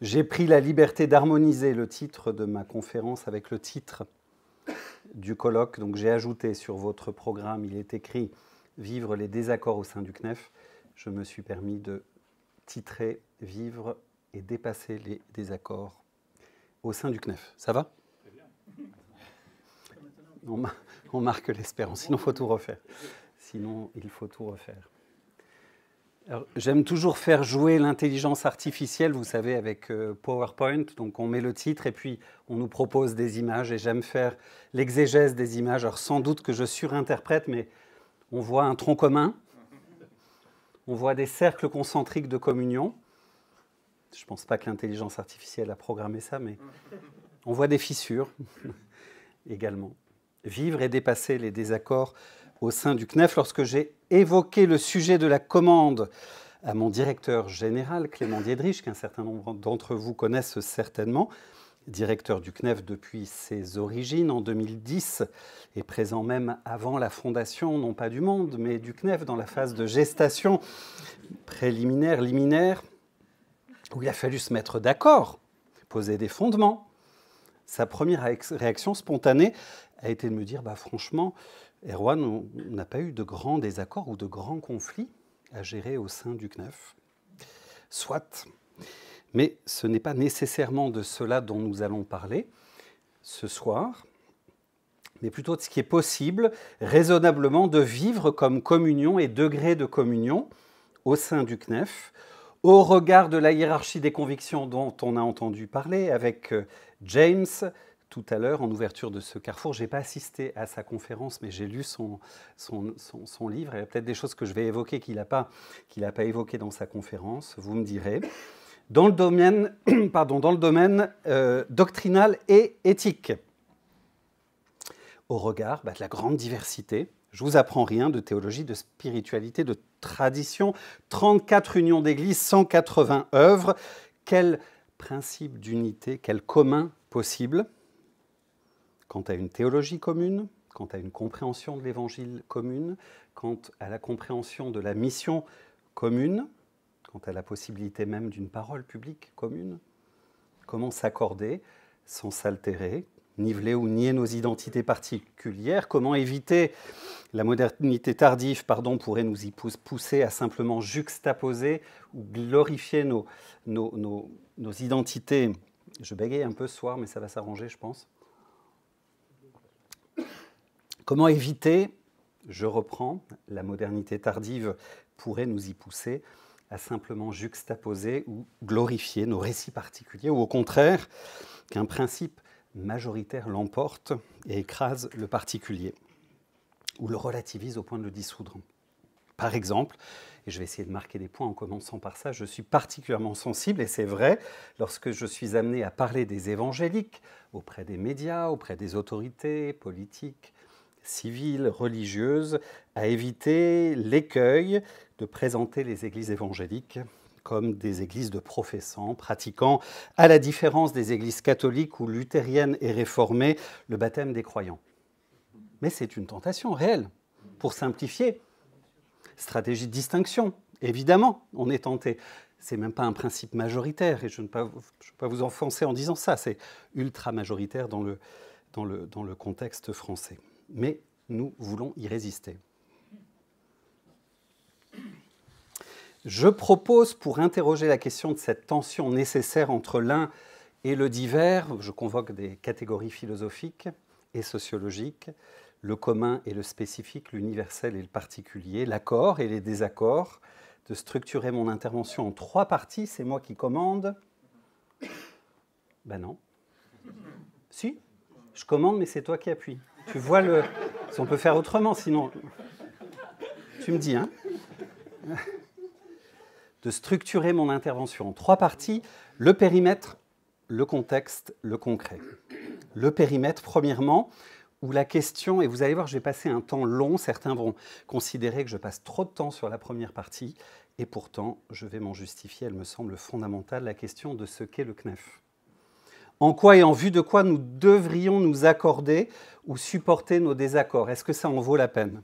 J'ai pris la liberté d'harmoniser le titre de ma conférence avec le titre du colloque. Donc j'ai ajouté sur votre programme, il est écrit Vivre les désaccords au sein du CNEF. Je me suis permis de titrer Vivre et dépasser les désaccords au sein du CNEF. Ça va on, marque l'espérance, sinon il faut tout refaire. Sinon, il faut tout refaire. J'aime toujours faire jouer l'intelligence artificielle, vous savez, avec euh, PowerPoint. Donc on met le titre et puis on nous propose des images. Et j'aime faire l'exégèse des images. Alors sans doute que je surinterprète, mais on voit un tronc commun. On voit des cercles concentriques de communion. Je ne pense pas que l'intelligence artificielle a programmé ça, mais on voit des fissures également. Vivre et dépasser les désaccords au sein du CNEF lorsque j'ai évoqué le sujet de la commande à mon directeur général, Clément Diedrich, qu'un certain nombre d'entre vous connaissent certainement, directeur du CNEF depuis ses origines en 2010 et présent même avant la fondation, non pas du monde, mais du CNEF dans la phase de gestation préliminaire, liminaire, où il a fallu se mettre d'accord, poser des fondements. Sa première réaction spontanée a été de me dire, bah, franchement, Erwan, n'a pas eu de grands désaccords ou de grands conflits à gérer au sein du CNEF. Soit. Mais ce n'est pas nécessairement de cela dont nous allons parler ce soir, mais plutôt de ce qui est possible raisonnablement de vivre comme communion et degré de communion au sein du CNEF, au regard de la hiérarchie des convictions dont on a entendu parler avec euh, James, tout à l'heure en ouverture de ce carrefour. Je n'ai pas assisté à sa conférence, mais j'ai lu son, livre. Il y a peut-être des choses que je vais évoquer qu'il n'a pas, pas évoquées dans sa conférence, vous me direz. Dans le domaine, pardon, dans le domaine euh, doctrinal et éthique, au regard bah, de la grande diversité, je vous apprends rien de théologie, de spiritualité, de tradition, 34 unions d'églises, 180 œuvres, quel principe d'unité, quel commun possible quant à une théologie commune, quant à une compréhension de l'évangile commune, quant à la compréhension de la mission commune, quant à la possibilité même d'une parole publique commune. Comment s'accorder sans s'altérer, niveler ou nier nos identités particulières Comment éviter la modernité tardive pardon, pourrait nous y pousser à simplement juxtaposer ou glorifier nos, identités Je bégaye un peu ce soir, mais ça va s'arranger, je pense. Comment éviter, je reprends, la modernité tardive pourrait nous y pousser à simplement juxtaposer ou glorifier nos récits particuliers, ou au contraire, qu'un principe majoritaire l'emporte et écrase le particulier, ou le relativise au point de le dissoudre. Par exemple, et je vais essayer de marquer des points en commençant par ça, je suis particulièrement sensible, et c'est vrai, lorsque je suis amené à parler des évangéliques auprès des médias, auprès des autorités politiques, civile, religieuse, à éviter l'écueil de présenter les églises évangéliques comme des églises de professants, pratiquant, à la différence des églises catholiques ou luthériennes et réformées, le baptême des croyants. Mais c'est une tentation réelle. Pour simplifier, stratégie de distinction, évidemment, on est tenté. C'est même pas un principe majoritaire, et je ne peux pas vous enfoncer en disant ça, c'est ultra majoritaire dans le contexte français mais nous voulons y résister. Je propose, pour interroger la question de cette tension nécessaire entre l'un et le divers, je convoque des catégories philosophiques et sociologiques, le commun et le spécifique, l'universel et le particulier, l'accord et les désaccords, de structurer mon intervention en trois parties, c'est moi qui commande. Ben non. Si, je commande, mais c'est toi qui appuies. Tu vois le. Si on peut faire autrement, sinon. Tu me dis, hein De structurer mon intervention en trois parties le périmètre, le contexte, le concret. Le périmètre, premièrement, où la question, et vous allez voir, j'ai passé un temps long, certains vont considérer que je passe trop de temps sur la première partie, et pourtant, je vais m'en justifier, elle me semble fondamentale, la question de ce qu'est le CNEF en quoi et en vue de quoi nous devrions nous accorder ou supporter nos désaccords. Est-ce que ça en vaut la peine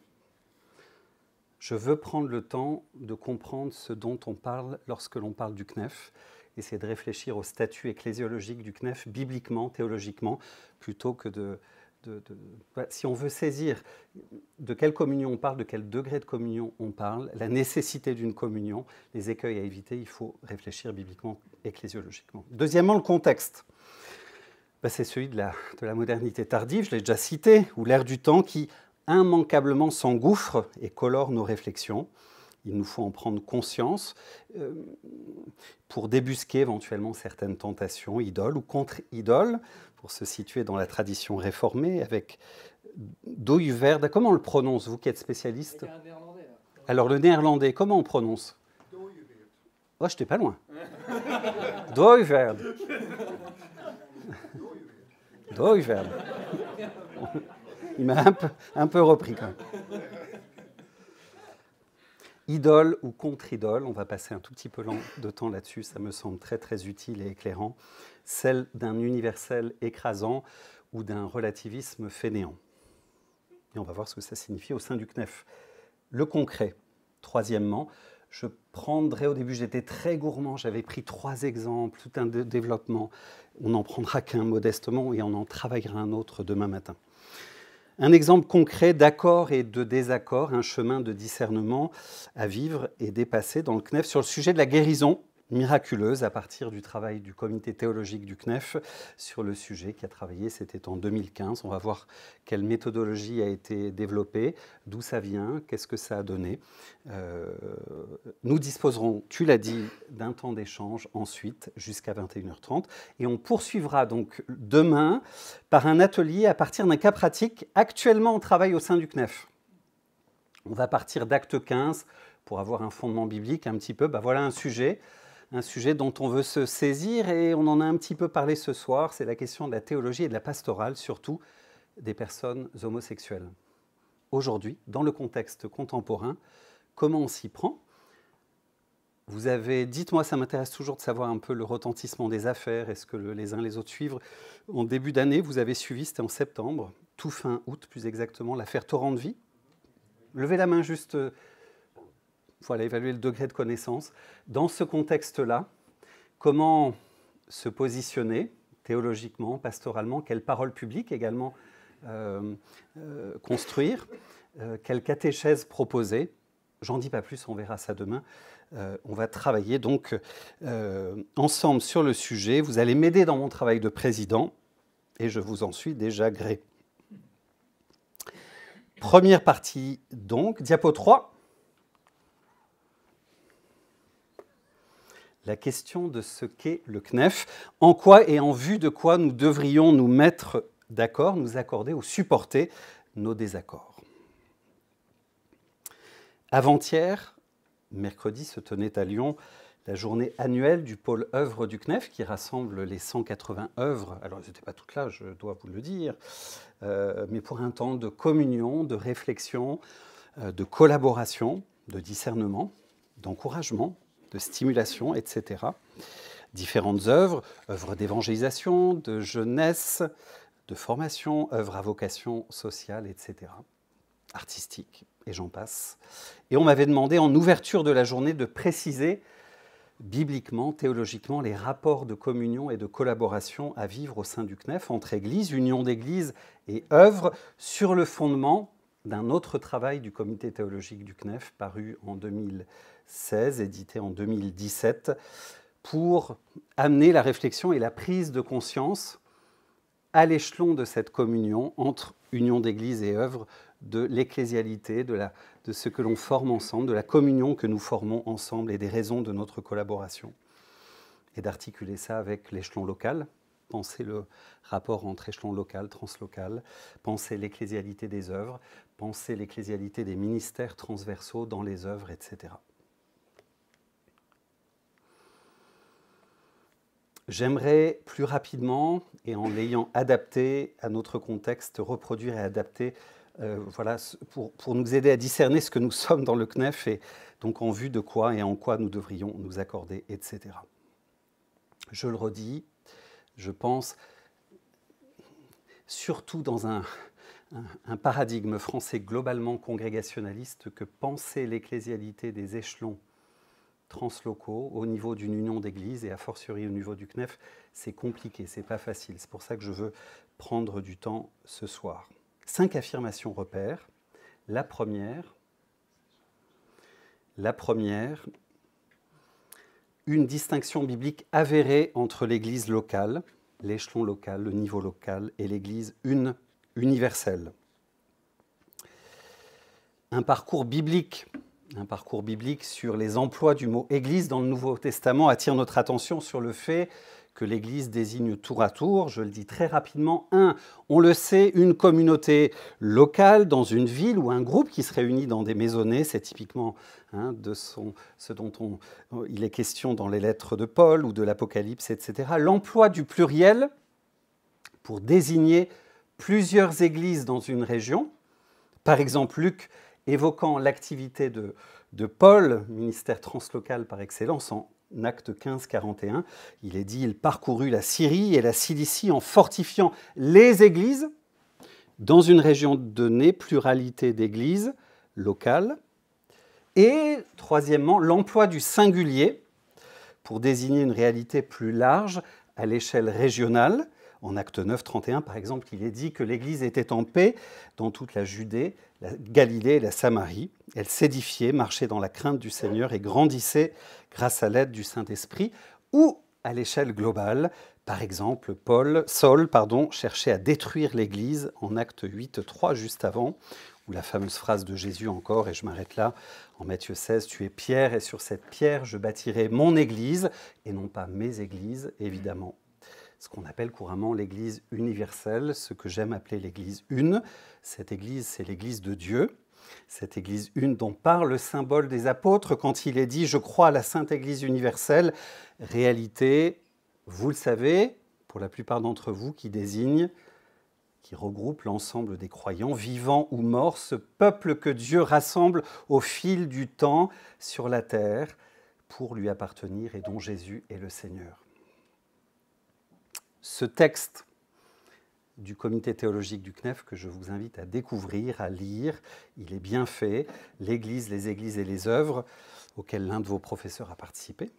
Je veux prendre le temps de comprendre ce dont on parle lorsque l'on parle du CNEF, et c'est de réfléchir au statut ecclésiologique du CNEF bibliquement, théologiquement, plutôt que de... de... si on veut saisir de quelle communion on parle, de quel degré de communion on parle, la nécessité d'une communion, les écueils à éviter, il faut réfléchir bibliquement, ecclésiologiquement. Deuxièmement, le contexte. Bah, c'est celui de la, de la modernité tardive, je l'ai déjà cité, ou l'ère du temps qui immanquablement s'engouffre et colore nos réflexions. Il nous faut en prendre conscience euh, pour débusquer éventuellement certaines tentations, idoles ou contre-idoles, pour se situer dans la tradition réformée avec Verde. Comment on le prononce, vous qui êtes spécialiste Alors le néerlandais, comment on prononce Oh, n'étais pas loin. Verde Oh, il m'a un peu, repris quand même. Idole ou contre-idole, on va passer un tout petit peu de temps là-dessus, ça me semble très très utile et éclairant, celle d'un universel écrasant ou d'un relativisme fainéant. Et on va voir ce que ça signifie au sein du CNEF. Le concret, troisièmement, je prendrai, au début j'étais très gourmand, j'avais pris trois exemples, tout un développement. On n'en prendra qu'un modestement et on en travaillera un autre demain matin. Un exemple concret d'accord et de désaccord, un chemin de discernement à vivre et dépasser dans le CNEF sur le sujet de la guérison miraculeuse à partir du travail du comité théologique du CNEF sur le sujet qui a travaillé, c'était en 2015. On va voir quelle méthodologie a été développée, d'où ça vient, qu'est-ce que ça a donné. Euh, nous disposerons, tu l'as dit, d'un temps d'échange ensuite jusqu'à 21h30 et on poursuivra donc demain par un atelier à partir d'un cas pratique. Actuellement, on travaille au sein du CNEF. On va partir d'acte 15 pour avoir un fondement biblique un petit peu. Bah, voilà un sujet un sujet dont on veut se saisir et on en a un petit peu parlé ce soir, c'est la question de la théologie et de la pastorale, surtout des personnes homosexuelles. Aujourd'hui, dans le contexte contemporain, comment on s'y prend vous avez, dites-moi, ça m'intéresse toujours de savoir un peu le retentissement des affaires, est-ce que les uns les autres suivent. En début d'année, vous avez suivi, c'était en septembre, tout fin août plus exactement, l'affaire Torrent de Vie. Levez la main juste faut aller évaluer le degré de connaissance. Dans ce contexte-là, comment se positionner théologiquement, pastoralement, quelle parole publique également euh, euh, construire, euh, quelle catéchèse proposer. J'en dis pas plus, on verra ça demain. on va travailler donc ensemble sur le sujet. Vous allez m'aider dans mon travail de président et je vous en suis déjà gré. Première partie donc, diapo 3. la question de ce qu'est le CNEF, en quoi et en vue de quoi nous devrions nous mettre d'accord, nous accorder ou supporter nos désaccords. Avant-hier, mercredi, se tenait à Lyon la journée annuelle du pôle œuvre du CNEF qui rassemble les 180 œuvres. Alors, elles n'étaient pas toutes là, je dois vous le dire, euh, mais pour un temps de communion, de réflexion, euh, de collaboration, de discernement, d'encouragement de stimulation, etc. Différentes œuvres, œuvres d'évangélisation, de jeunesse, de formation, œuvres à vocation sociale, etc. Artistique, et j'en passe. Et on m'avait demandé en ouverture de la journée de préciser bibliquement, théologiquement, les rapports de communion et de collaboration à vivre au sein du CNEF entre Église, union d'Église et œuvres, sur le fondement d'un autre travail du comité théologique du CNEF paru en 2000. 16, édité en 2017, pour amener la réflexion et la prise de conscience à l'échelon de cette communion entre union d'Église et œuvre, de l'ecclésialité, de, de ce que l'on forme ensemble, de la communion que nous formons ensemble et des raisons de notre collaboration. Et d'articuler ça avec l'échelon local, penser le rapport entre échelon local, translocal, penser l'ecclésialité des œuvres, penser l'ecclésialité des ministères transversaux dans les œuvres, etc. J'aimerais plus rapidement, et en l'ayant adapté à notre contexte, reproduire et adapter, euh, voilà, pour, pour, nous aider à discerner ce que nous sommes dans le CNEF et donc en vue de quoi et en quoi nous devrions nous accorder, etc. Je le redis, je pense, surtout dans un, paradigme français globalement congrégationaliste, que penser l'ecclésialité des échelons translocaux au niveau d'une union d'églises et a fortiori au niveau du CNEF, c'est compliqué, c'est pas facile. C'est pour ça que je veux prendre du temps ce soir. Cinq affirmations repères. La première, la première, une distinction biblique avérée entre l'église locale, l'échelon local, le niveau local et l'église une universelle. Un parcours biblique un parcours biblique sur les emplois du mot Église dans le Nouveau Testament attire notre attention sur le fait que l'Église désigne tour à tour, je le dis très rapidement, un, on le sait, une communauté locale dans une ville ou un groupe qui se réunit dans des maisonnées, c'est typiquement hein, de ce dont il est question dans les lettres de Paul ou de l'Apocalypse, etc. L'emploi du pluriel pour désigner plusieurs églises dans une région, par exemple Luc évoquant l'activité de, Paul, ministère translocal par excellence, en acte 15-41. Il est dit, il parcourut la Syrie et la Cilicie en fortifiant les églises dans une région donnée, pluralité d'églises locales. Et troisièmement, l'emploi du singulier pour désigner une réalité plus large à l'échelle régionale en Acte 9, 31, par exemple, il est dit que l'Église était en paix dans toute la Judée, la Galilée et la Samarie. Elle s'édifiait, marchait dans la crainte du Seigneur et grandissait grâce à l'aide du Saint-Esprit, ou à l'échelle globale, par exemple, Paul, Saul pardon, cherchait à détruire l'Église en Acte 8, 3, juste avant, ou la fameuse phrase de Jésus encore, et je m'arrête là, en Matthieu 16, tu es pierre, et sur cette pierre, je bâtirai mon Église, et non pas mes Églises, évidemment ce qu'on appelle couramment l'Église universelle, ce que j'aime appeler l'Église une. Cette Église, c'est l'Église de Dieu, cette Église une dont parle le symbole des apôtres quand il est dit ⁇ Je crois à la Sainte Église universelle ⁇ réalité, vous le savez, pour la plupart d'entre vous, qui désigne, qui regroupe l'ensemble des croyants, vivants ou morts, ce peuple que Dieu rassemble au fil du temps sur la terre pour lui appartenir et dont Jésus est le Seigneur ce texte du comité théologique du CNEF que je vous invite à découvrir, à lire. Il est bien fait. L'Église, les églises et les œuvres, auquel l'un de vos professeurs a participé,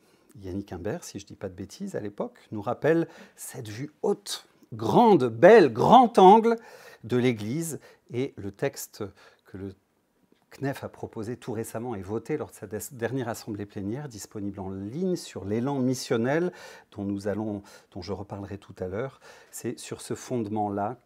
Yannick Imbert, si je ne dis pas de bêtises, à l'époque, nous rappelle cette vue haute, grande, belle, grand angle de l'Église et le texte que le CNEF a proposé tout récemment et voté lors de sa dernière assemblée plénière, disponible en ligne sur l'élan missionnel dont nous allons, dont je reparlerai tout à l'heure. C'est sur ce fondement-là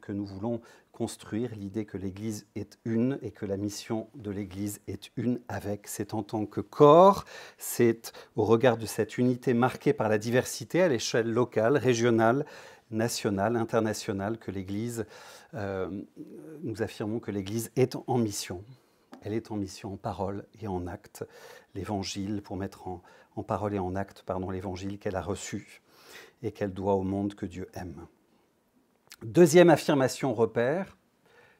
que, nous voulons construire l'idée que l'Église est une et que la mission de l'Église est une avec. C'est en tant que corps, c'est au regard de cette unité marquée par la diversité à l'échelle locale, régionale, nationale, internationale que l'Église, euh, nous affirmons que l'Église est en mission. Elle est en mission en parole et en acte, l'Évangile, pour mettre en, en parole et en acte, pardon, l'Évangile qu'elle a reçu et qu'elle doit au monde que Dieu aime. Deuxième affirmation repère,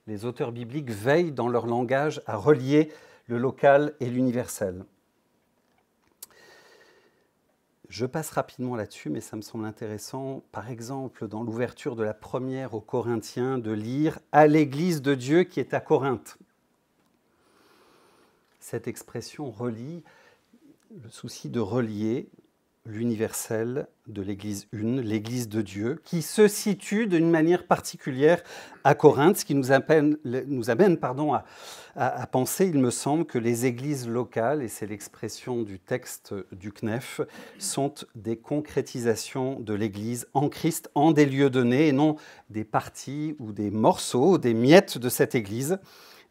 les auteurs bibliques veillent dans leur langage à relier le local et l'universel. Je passe rapidement là-dessus, mais ça me semble intéressant, par exemple, dans l'ouverture de la première aux Corinthiens, de lire à l'Église de Dieu qui est à Corinthe. Cette expression relie, le souci de relier l'universel de l'Église une, l'Église de Dieu, qui se situe d'une manière particulière à Corinthe, ce qui nous amène, pardon, à, à, penser, il me semble, que les églises locales, et c'est l'expression du texte du CNEF, sont des concrétisations de l'Église en Christ, en des lieux donnés, et non des parties ou des morceaux, des miettes de cette Église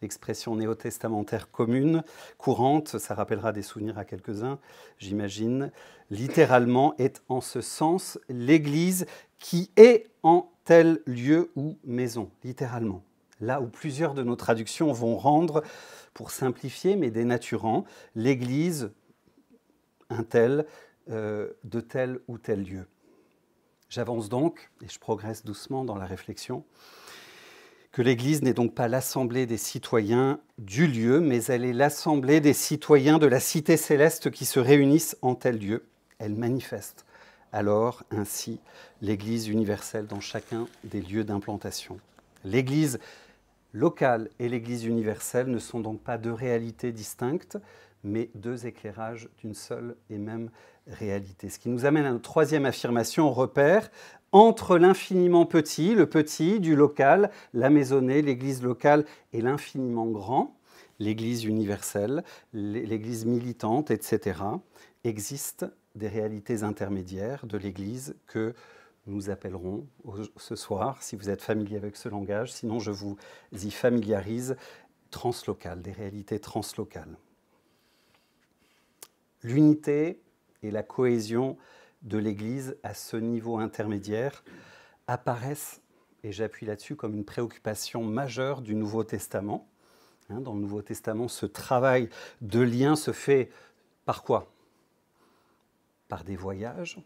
expression néo-testamentaire commune, courante, ça rappellera des souvenirs à quelques-uns, j'imagine, littéralement est en ce sens l'Église qui est en tel lieu ou maison, littéralement. Là où plusieurs de nos traductions vont rendre, pour simplifier mais dénaturant, l'Église, un tel, euh, de tel ou tel lieu. J'avance donc et je progresse doucement dans la réflexion que l'Église n'est donc pas l'assemblée des citoyens du lieu, mais elle est l'assemblée des citoyens de la cité céleste qui se réunissent en tel lieu. Elle manifeste alors ainsi l'Église universelle dans chacun des lieux d'implantation. L'Église locale et l'Église universelle ne sont donc pas deux réalités distinctes, mais deux éclairages d'une seule et même réalité. Ce qui nous amène à notre troisième affirmation, repère, entre l'infiniment petit, le petit du local, la maisonnée, l'église locale, et l'infiniment grand, l'église universelle, l'église militante, etc., existent des réalités intermédiaires de l'église que nous appellerons ce soir, si vous êtes familier avec ce langage, sinon je vous y familiarise, translocales, des réalités translocales. L'unité et la cohésion de l'Église à ce niveau intermédiaire apparaissent, et j'appuie là-dessus, comme une préoccupation majeure du Nouveau Testament. Hein, dans le Nouveau Testament, ce travail de lien se fait par quoi Par des voyages,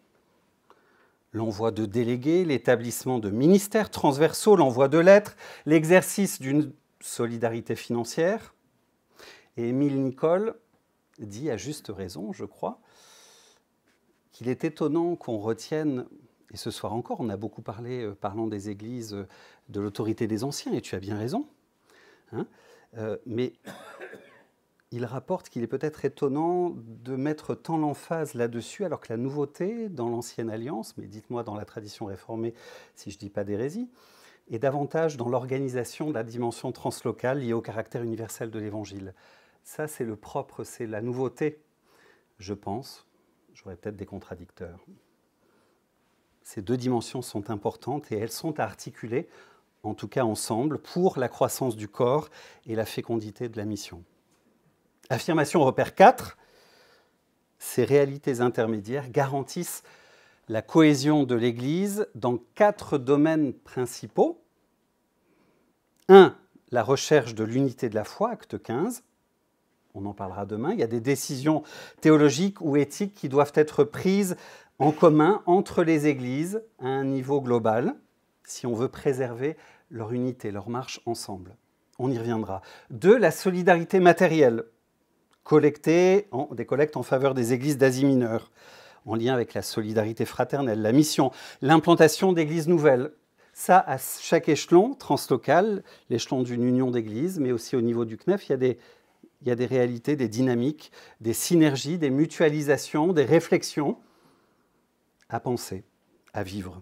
l'envoi de délégués, l'établissement de ministères transversaux, l'envoi de lettres, l'exercice d'une solidarité financière. Et Émile Nicole dit à juste raison, je crois, qu'il est étonnant qu'on retienne, et ce soir encore, on a beaucoup parlé, euh, parlant des églises, euh, de l'autorité des anciens, et tu as bien raison, hein, euh, mais il rapporte qu'il est peut-être étonnant de mettre tant l'emphase là-dessus, alors que la nouveauté dans l'ancienne alliance, mais dites-moi dans la tradition réformée si je ne dis pas d'hérésie, est davantage dans l'organisation de la dimension translocale liée au caractère universel de l'Évangile. Ça, c'est le propre, c'est la nouveauté, je pense, J'aurais peut-être des contradicteurs. Ces deux dimensions sont importantes et elles sont articulées, en tout cas ensemble, pour la croissance du corps et la fécondité de la mission. Affirmation repère 4, ces réalités intermédiaires garantissent la cohésion de l'Église dans quatre domaines principaux. 1. La recherche de l'unité de la foi, acte 15 on en parlera demain, il y a des décisions théologiques ou éthiques qui doivent être prises en commun entre les églises à un niveau global, si on veut préserver leur unité, leur marche ensemble. On y reviendra. Deux, la solidarité matérielle, collectée des collectes en faveur des églises d'Asie mineure, en lien avec la solidarité fraternelle, la mission, l'implantation d'églises nouvelles. Ça, à chaque échelon translocal, l'échelon d'une union d'églises, mais aussi au niveau du CNEF, il y a des il y a des réalités, des dynamiques, des synergies, des mutualisations, des réflexions à penser, à vivre.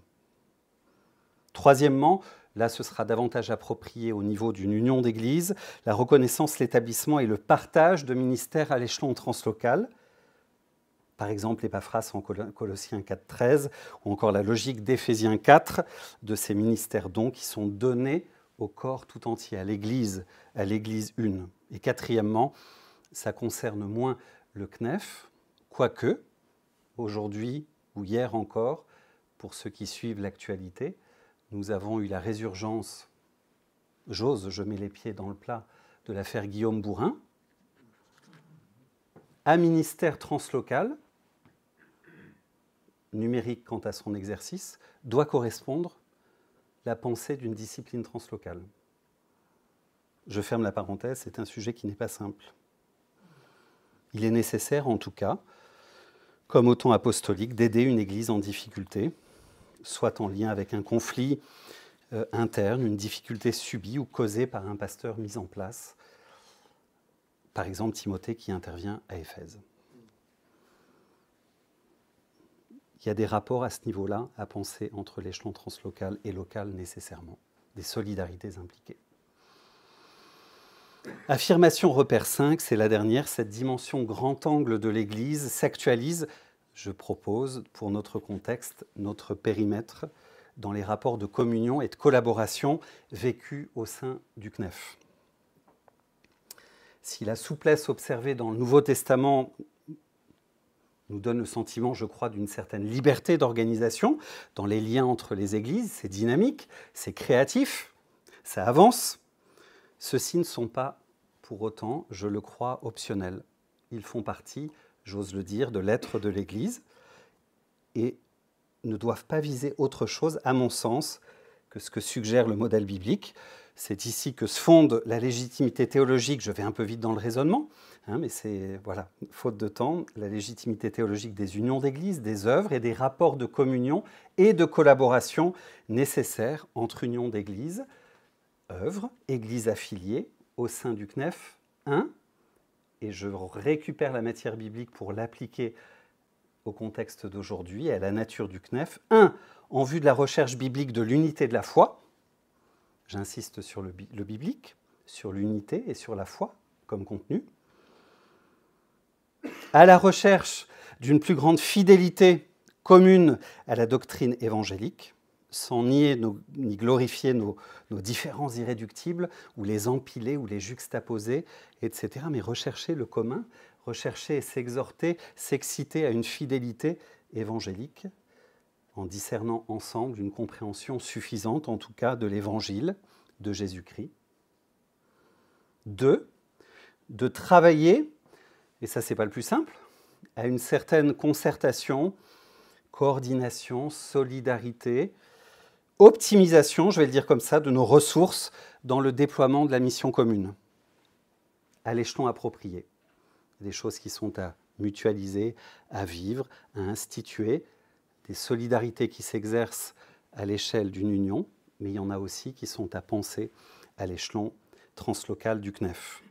Troisièmement, là ce sera davantage approprié au niveau d'une union d'Église, la reconnaissance, l'établissement et le partage de ministères à l'échelon translocal. Par exemple, l'Épaphras en Colossiens 4.13 ou encore la logique d'Éphésiens 4 de ces ministères dons qui sont donnés au corps tout entier, à l'Église, à l'Église une. Et quatrièmement, ça concerne moins le CNEF, quoique, aujourd'hui ou hier encore, pour ceux qui suivent l'actualité, nous avons eu la résurgence, j'ose, je mets les pieds dans le plat, de l'affaire Guillaume Bourrin, à ministère translocal, numérique quant à son exercice, doit correspondre la pensée d'une discipline translocale. Je ferme la parenthèse, c'est un sujet qui n'est pas simple. Il est nécessaire, en tout cas, comme au temps apostolique, d'aider une Église en difficulté, soit en lien avec un conflit euh, interne, une difficulté subie ou causée par un pasteur mis en place, par exemple Timothée qui intervient à Éphèse. il y a des rapports à ce niveau-là à penser entre l'échelon translocal et local nécessairement, des solidarités impliquées. Affirmation repère 5, c'est la dernière, cette dimension grand angle de l'Église s'actualise, je propose, pour notre contexte, notre périmètre, dans les rapports de communion et de collaboration vécus au sein du CNEF. Si la souplesse observée dans le Nouveau Testament nous donne le sentiment, je crois, d'une certaine liberté d'organisation dans les liens entre les églises. C'est dynamique, c'est créatif, ça avance. Ceux-ci ne sont pas, pour autant, je le crois, optionnels. Ils font partie, j'ose le dire, de l'être de l'Église et ne doivent pas viser autre chose, à mon sens, que ce que suggère le modèle biblique. C'est ici que se fonde la légitimité théologique, je vais un peu vite dans le raisonnement, Hein, mais c'est, voilà, faute de temps, la légitimité théologique des unions d'église, des œuvres et des rapports de communion et de collaboration nécessaires entre unions d'église, œuvres, églises affiliées au sein du CNEF 1. Et je récupère la matière biblique pour l'appliquer au contexte d'aujourd'hui, à la nature du CNEF. 1. En vue de la recherche biblique de l'unité de la foi. J'insiste sur le biblique, sur l'unité et sur la foi comme contenu à la recherche d'une plus grande fidélité commune à la doctrine évangélique, sans nier ni glorifier nos, nos différences irréductibles, ou les empiler, ou les juxtaposer, etc., mais rechercher le commun, rechercher et s'exhorter, s'exciter à une fidélité évangélique, en discernant ensemble une compréhension suffisante, en tout cas, de l'évangile de Jésus-Christ. Deux, de travailler et ça c'est pas le plus simple, à une certaine concertation, coordination, solidarité, optimisation, je vais le dire comme ça, de nos ressources dans le déploiement de la mission commune, à l'échelon approprié. Des choses qui sont à mutualiser, à vivre, à instituer, des solidarités qui s'exercent à l'échelle d'une union, mais il y en a aussi qui sont à penser à l'échelon translocal du CNEF.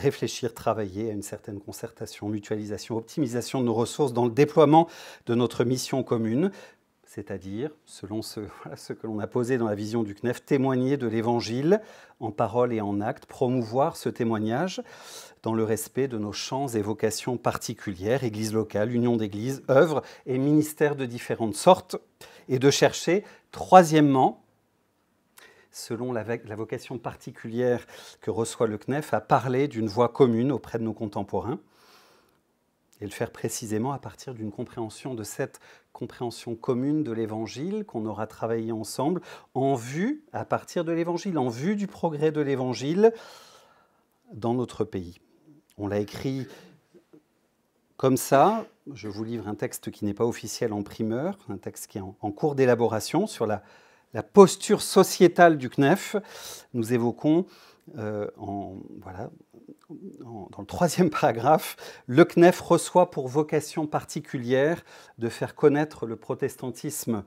réfléchir, travailler à une certaine concertation, mutualisation, optimisation de nos ressources dans le déploiement de notre mission commune, c'est-à-dire, selon ce, que l'on a posé dans la vision du CNEF, témoigner de l'Évangile en parole et en acte, promouvoir ce témoignage dans le respect de nos champs et vocations particulières, Église locale, union d'églises, œuvres et ministères de différentes sortes, et de chercher, troisièmement, selon la, vocation particulière que reçoit le CNEF, à parler d'une voix commune auprès de nos contemporains et le faire précisément à partir d'une compréhension de cette compréhension commune de l'Évangile qu'on aura travaillé ensemble en vue, à partir de l'Évangile, en vue du progrès de l'Évangile dans notre pays. On l'a écrit comme ça. Je vous livre un texte qui n'est pas officiel en primeur, un texte qui est en cours d'élaboration sur la la posture sociétale du CNEF. Nous évoquons euh, en, voilà, dans le troisième paragraphe, le CNEF reçoit pour vocation particulière de faire connaître le protestantisme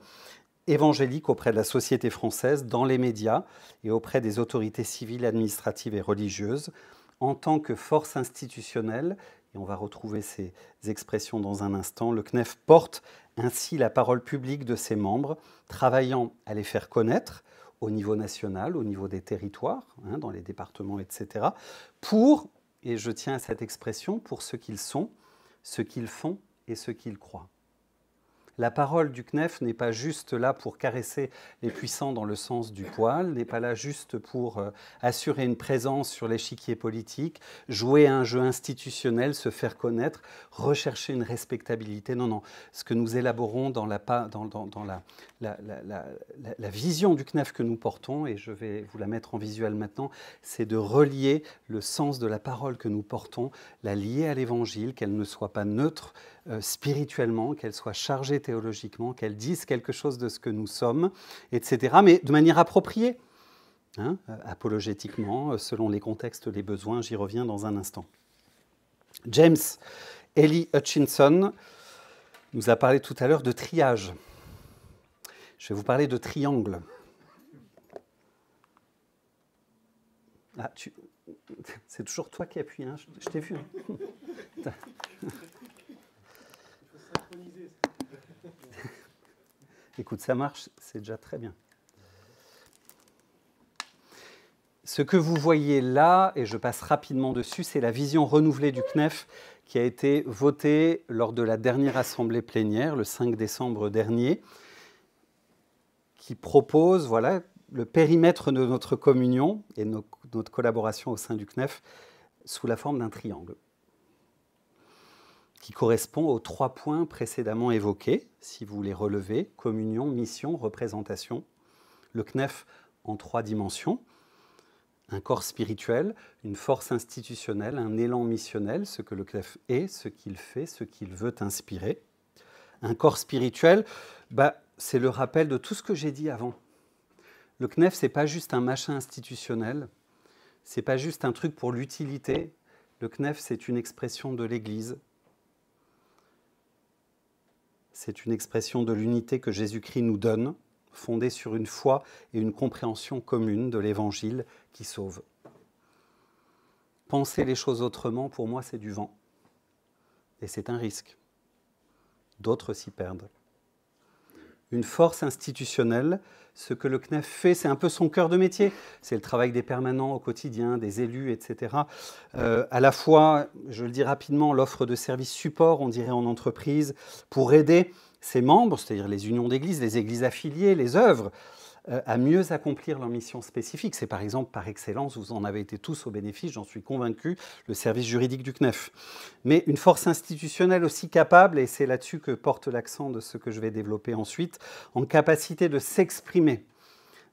évangélique auprès de la société française, dans les médias et auprès des autorités civiles, administratives et religieuses, en tant que force institutionnelle, et on va retrouver ces expressions dans un instant, le CNEF porte ainsi la parole publique de ses membres, travaillant à les faire connaître au niveau national, au niveau des territoires, hein, dans les départements, etc., pour, et je tiens à cette expression, pour ce qu'ils sont, ce qu'ils font et ce qu'ils croient. La parole du CNEF n'est pas juste là pour caresser les puissants dans le sens du poil, n'est pas là juste pour euh, assurer une présence sur l'échiquier politique, jouer un jeu institutionnel, se faire connaître, rechercher une respectabilité. Non, non. Ce que nous élaborons dans la, la vision du CNEF que nous portons, et je vais vous la mettre en visuel maintenant, c'est de relier le sens de la parole que nous portons, la lier à l'évangile, qu'elle ne soit pas neutre, euh, spirituellement, qu'elle soit chargée théologiquement, qu'elle dise quelque chose de ce que nous sommes, etc., mais de manière appropriée, hein, euh, apologétiquement, euh, selon les contextes, les besoins, j'y reviens dans un instant. James Ellie Hutchinson nous a parlé tout à l'heure de triage. Je vais vous parler de triangle. Ah, tu... C'est toujours toi qui appuies, hein. je t'ai vu. Hein. Écoute, ça marche, c'est déjà très bien. Ce que vous voyez là, et je passe rapidement dessus, c'est la vision renouvelée du CNEF qui a été votée lors de la dernière assemblée plénière, le 5 décembre dernier, qui propose voilà, le périmètre de notre communion et notre collaboration au sein du CNEF sous la forme d'un triangle qui correspond aux trois points précédemment évoqués, si vous les relevez, communion, mission, représentation. Le CNEF en trois dimensions, un corps spirituel, une force institutionnelle, un élan missionnel, ce que le CNEF est, ce qu'il fait, ce qu'il veut inspirer. Un corps spirituel, bah, c'est le rappel de tout ce que j'ai dit avant. Le CNEF, c'est pas juste un machin institutionnel, c'est pas juste un truc pour l'utilité. Le CNEF, c'est une expression de l'Église, c'est une expression de l'unité que Jésus-Christ nous donne, fondée sur une foi et une compréhension commune de l'Évangile qui sauve. Penser les choses autrement, pour moi, c'est du vent. Et c'est un risque. D'autres s'y perdent une force institutionnelle. Ce que le CNEF fait, c'est un peu son cœur de métier. C'est le travail des permanents au quotidien, des élus, etc. Euh, à la fois, je le dis rapidement, l'offre de services support, on dirait en entreprise, pour aider ses membres, c'est-à-dire les unions d'églises, les églises affiliées, les œuvres, euh, à mieux accomplir leur mission spécifique. C'est par exemple, par excellence, vous en avez été tous au bénéfice, j'en suis convaincu, le service juridique du CNEF. Mais une force institutionnelle aussi capable, et c'est là-dessus que porte l'accent de ce que je vais développer ensuite, en capacité de s'exprimer.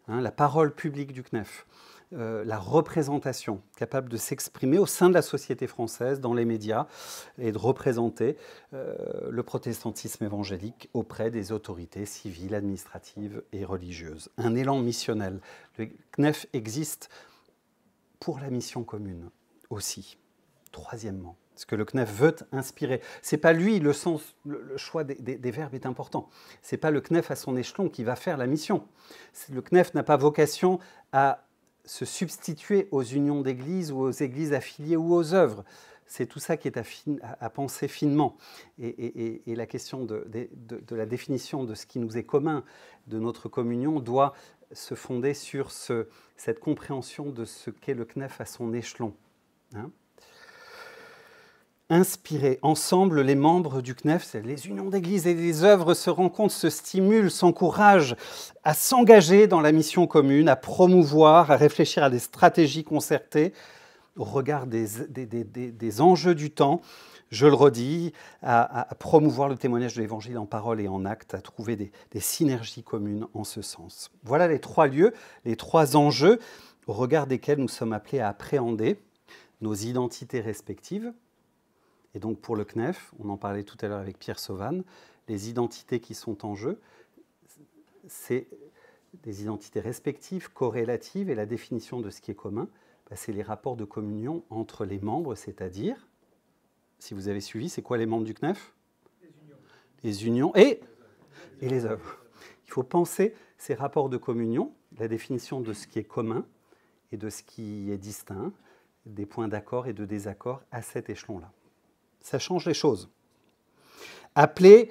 Hein, la parole publique du CNEF. Euh, la représentation, capable de s'exprimer au sein de la société française, dans les médias, et de représenter euh, le protestantisme évangélique auprès des autorités civiles, administratives et religieuses. Un élan missionnel. Le CNEF existe pour la mission commune aussi. Troisièmement, ce que le CNEF veut inspirer. C'est pas lui le sens, le, choix des, verbes est important. C'est pas le CNEF à son échelon qui va faire la mission. Le CNEF n'a pas vocation à se substituer aux unions d'églises ou aux églises affiliées ou aux œuvres. C'est tout ça qui est à, penser finement. Et, la question de, la définition de ce qui nous est commun, de notre communion, doit se fonder sur cette compréhension de ce qu'est le CNEF à son échelon. Hein inspirer ensemble les membres du CNEF, les unions d'églises et des œuvres se rencontrent, se stimulent, s'encouragent à s'engager dans la mission commune, à promouvoir, à réfléchir à des stratégies concertées au regard des, des, enjeux du temps, je le redis, à, à promouvoir le témoignage de l'Évangile en parole et en acte, à trouver des synergies communes en ce sens. Voilà les trois lieux, les trois enjeux au regard desquels nous sommes appelés à appréhender nos identités respectives, et donc pour le CNEF, on en parlait tout à l'heure avec Pierre Sauvan, les identités qui sont en jeu, c'est des identités respectives, corrélatives, et la définition de ce qui est commun, bah, c'est les rapports de communion entre les membres, c'est-à-dire, si vous avez suivi, c'est quoi les membres du CNEF Les unions. Les unions et les œuvres. Il faut penser ces rapports de communion, la définition de ce qui est commun et de ce qui est distinct, des points d'accord et de désaccord à cet échelon-là ça change les choses. Appeler,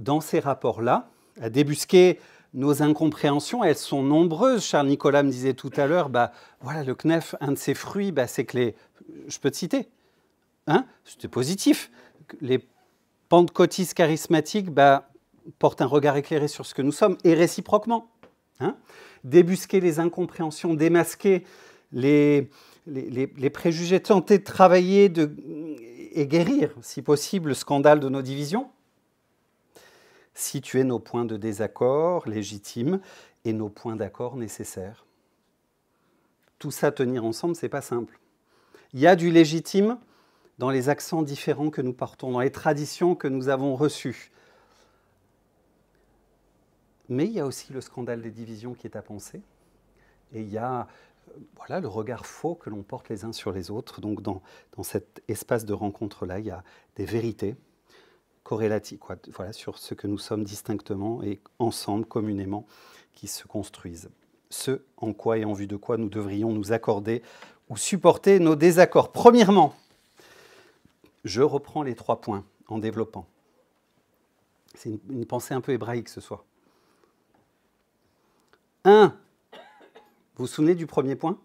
dans ces rapports-là à débusquer nos incompréhensions, elles sont nombreuses. Charles Nicolas me disait tout à l'heure, bah, voilà, le CNEF, un de ses fruits, bah, c'est que les... Je peux te citer hein C'était positif. Les pentecôtistes charismatiques bah, portent un regard éclairé sur ce que nous sommes, et réciproquement. Hein. Débusquer les incompréhensions, démasquer les, les, les, les préjugés, tenter de travailler, de et guérir, si possible, le scandale de nos divisions situer nos points de désaccord légitimes et nos points d'accord nécessaires. Tout ça tenir ensemble, c'est pas simple. Il y a du légitime dans les accents différents que nous partons, dans les traditions que nous avons reçues. Mais il y a aussi le scandale des divisions qui est à penser. Et il y a voilà, le regard faux que l'on porte les uns sur les autres. Donc dans, cet espace de rencontre-là, il y a des vérités corrélatives voilà, sur ce que nous sommes distinctement et ensemble, communément, qui se construisent. Ce en quoi et en vue de quoi nous devrions nous accorder ou supporter nos désaccords. Premièrement, je reprends les trois points en développant. C'est une, pensée un peu hébraïque ce soir. 1. Vous vous souvenez du premier point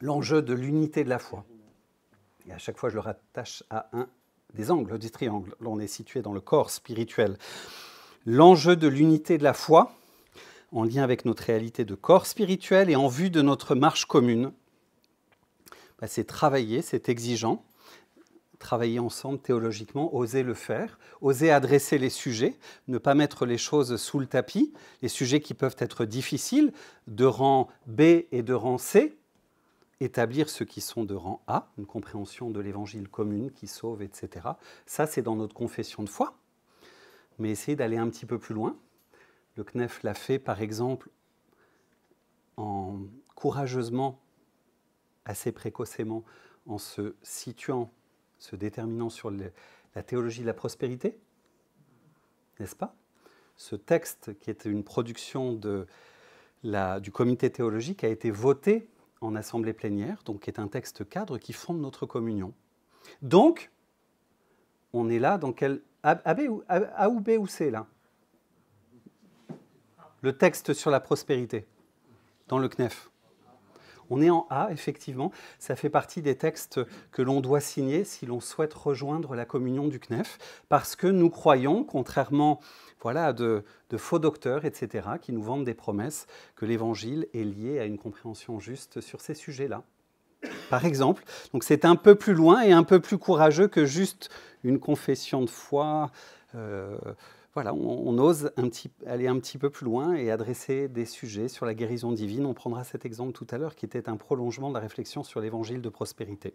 L'enjeu de l'unité de la foi. Et à chaque fois, je le rattache à un des angles du triangle. Là, on est situé dans le corps spirituel. L'enjeu de l'unité de la foi, en lien avec notre réalité de corps spirituel et en vue de notre marche commune, bah, c'est travailler, c'est exigeant, travailler ensemble théologiquement, oser le faire, oser adresser les sujets, ne pas mettre les choses sous le tapis, les sujets qui peuvent être difficiles, de rang B et de rang C, établir ceux qui sont de rang A, une compréhension de l'évangile commune qui sauve, etc. Ça, c'est dans notre confession de foi. Mais essayer d'aller un petit peu plus loin. Le CNEF l'a fait, par exemple, en courageusement, assez précocement, en se situant se déterminant sur la théologie de la prospérité, n'est-ce pas Ce texte, qui est une production du comité théologique, a été voté en assemblée plénière, donc qui est un texte cadre qui fonde notre communion. Donc, on est là dans quel... A, a, ou B ou C, là Le texte sur la prospérité, dans le CNEF. On est en A, effectivement. Ça fait partie des textes que l'on doit signer si l'on souhaite rejoindre la communion du CNEF, parce que nous croyons, contrairement voilà, de, de faux docteurs, etc., qui nous vendent des promesses, que l'Évangile est lié à une compréhension juste sur ces sujets-là par exemple. Donc c'est un peu plus loin et un peu plus courageux que juste une confession de foi. Euh, voilà, on, ose aller un petit peu plus loin et adresser des sujets sur la guérison divine. On prendra cet exemple tout à l'heure qui était un prolongement de la réflexion sur l'évangile de prospérité.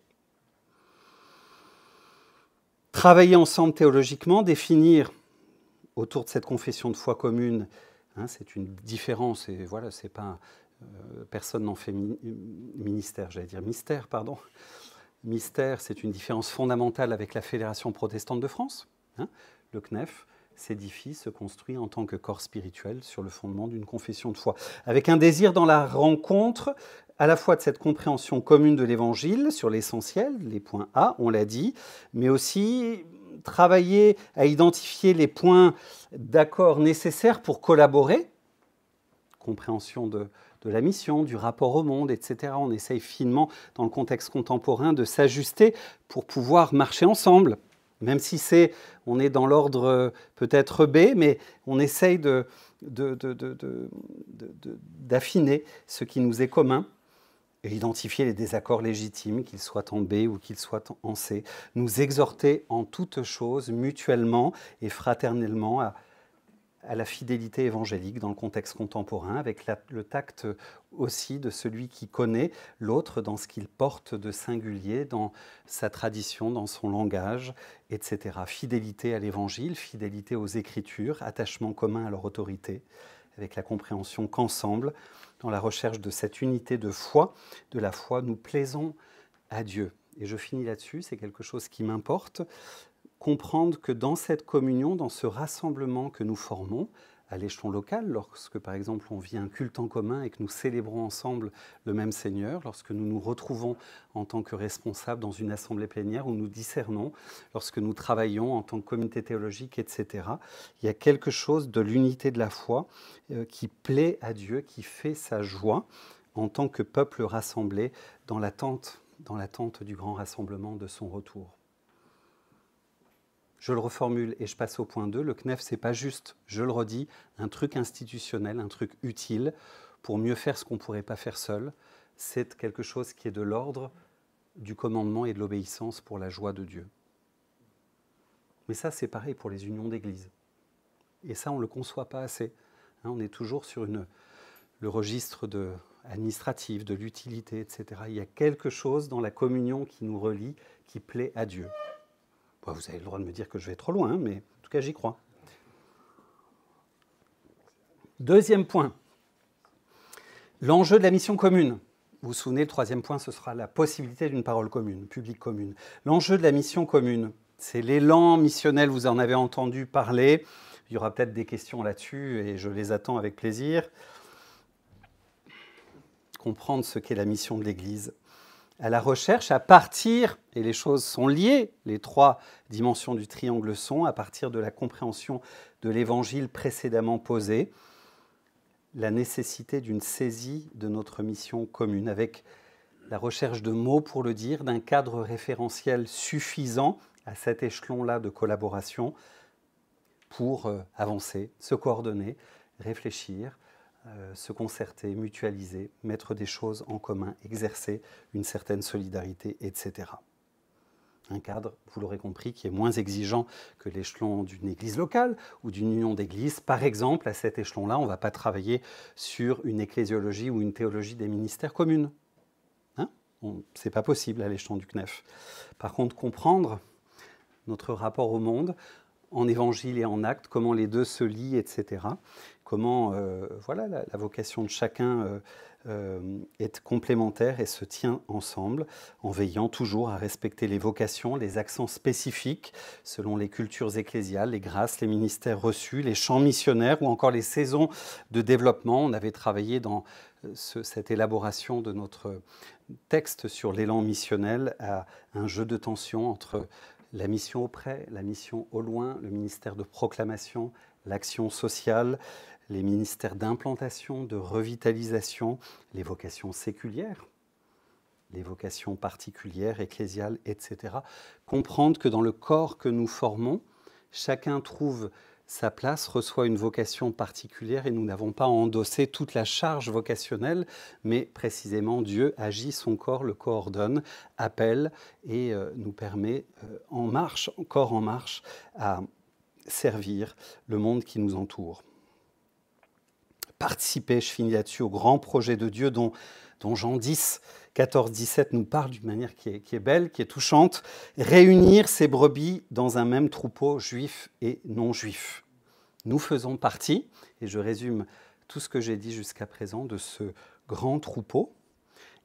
Travailler ensemble théologiquement, définir autour de cette confession de foi commune, hein, c'est une différence et voilà, c'est pas euh, personne n'en fait ministère, j'allais dire mystère, pardon. Mystère, c'est une différence fondamentale avec la Fédération protestante de France, hein, le CNEF s'édifie, se construit en tant que corps spirituel sur le fondement d'une confession de foi, avec un désir dans la rencontre à la fois de cette compréhension commune de l'Évangile sur l'essentiel, les points A, on l'a dit, mais aussi travailler à identifier les points d'accord nécessaires pour collaborer, compréhension de, la mission, du rapport au monde, etc. On essaye finement, dans le contexte contemporain, de s'ajuster pour pouvoir marcher ensemble. Même si c'est, on est dans l'ordre euh, peut-être B, mais on essaye de, d'affiner ce qui nous est commun et identifier les désaccords légitimes, qu'ils soient en B ou qu'ils soient en C. Nous exhorter en toutes choses mutuellement et fraternellement à à la fidélité évangélique dans le contexte contemporain, avec le tact aussi de celui qui connaît l'autre dans ce qu'il porte de singulier, dans sa tradition, dans son langage, etc. Fidélité à l'Évangile, fidélité aux Écritures, attachement commun à leur autorité, avec la compréhension qu'ensemble, dans la recherche de cette unité de foi, de la foi, nous plaisons à Dieu. Et je finis là-dessus, c'est quelque chose qui m'importe comprendre que dans cette communion, dans ce rassemblement que nous formons, à l'échelon local, lorsque par exemple on vit un culte en commun et que nous célébrons ensemble le même Seigneur, lorsque nous nous retrouvons en tant que responsables dans une assemblée plénière où nous discernons, lorsque nous travaillons en tant que communauté théologique, etc., il y a quelque chose de l'unité de la foi euh, qui plaît à Dieu, qui fait sa joie en tant que peuple rassemblé dans dans l'attente du grand rassemblement de son retour je le reformule et je passe au point 2, le CNEF, c'est pas juste, je le redis, un truc institutionnel, un truc utile pour mieux faire ce qu'on ne pourrait pas faire seul. C'est quelque chose qui est de l'ordre du commandement et de l'obéissance pour la joie de Dieu. Mais ça, c'est pareil pour les unions d'église. Et ça, on ne le conçoit pas assez. Hein, on est toujours sur le registre de, administratif, de l'utilité, etc. Il y a quelque chose dans la communion qui nous relie, qui plaît à Dieu. Bah, vous avez le droit de me dire que je vais trop loin, hein, mais en tout cas, j'y crois. Deuxième point, l'enjeu de la mission commune. Vous vous souvenez, le troisième point, ce sera la possibilité d'une parole commune, publique commune. L'enjeu de la mission commune, c'est l'élan missionnel, vous en avez entendu parler. Il y aura peut-être des questions là-dessus et je les attends avec plaisir. Comprendre ce qu'est la mission de l'Église à la recherche à partir, et les choses sont liées, les trois dimensions du triangle sont, à partir de la compréhension de l'évangile précédemment posé, la nécessité d'une saisie de notre mission commune, avec la recherche de mots pour le dire, d'un cadre référentiel suffisant à cet échelon-là de collaboration pour euh, avancer, se coordonner, réfléchir, euh, se concerter, mutualiser, mettre des choses en commun, exercer une certaine solidarité, etc. Un cadre, vous l'aurez compris, qui est moins exigeant que l'échelon d'une église locale ou d'une union d'églises. Par exemple, à cet échelon-là, on ne va pas travailler sur une ecclésiologie ou une théologie des ministères communes. Hein C'est pas possible à l'échelon du CNEF. Par contre, comprendre notre rapport au monde, en évangile et en acte, comment les deux se lient, etc. Comment euh, voilà, la, vocation de chacun euh, euh, est complémentaire et se tient ensemble, en veillant toujours à respecter les vocations, les accents spécifiques selon les cultures ecclésiales, les grâces, les ministères reçus, les champs missionnaires ou encore les saisons de développement. On avait travaillé dans cette élaboration de notre texte sur l'élan missionnel à un jeu de tension entre la mission auprès, la mission au loin, le ministère de proclamation, l'action sociale, les ministères d'implantation, de revitalisation, les vocations séculières, les vocations particulières, ecclésiales, etc. Comprendre que dans le corps que nous formons, chacun trouve sa place reçoit une vocation particulière et nous n'avons pas endossé toute la charge vocationnelle, mais précisément Dieu agit, son corps le coordonne, appelle et euh, nous permet euh, en marche, encore en marche, à servir le monde qui nous entoure. Participer, je finis là-dessus, au grand projet de Dieu dont, dont Jean 14-17 nous parle d'une manière qui est, belle, qui est touchante. Réunir ces brebis dans un même troupeau, juif et non juif. Nous faisons partie, et je résume tout ce que j'ai dit jusqu'à présent, de ce grand troupeau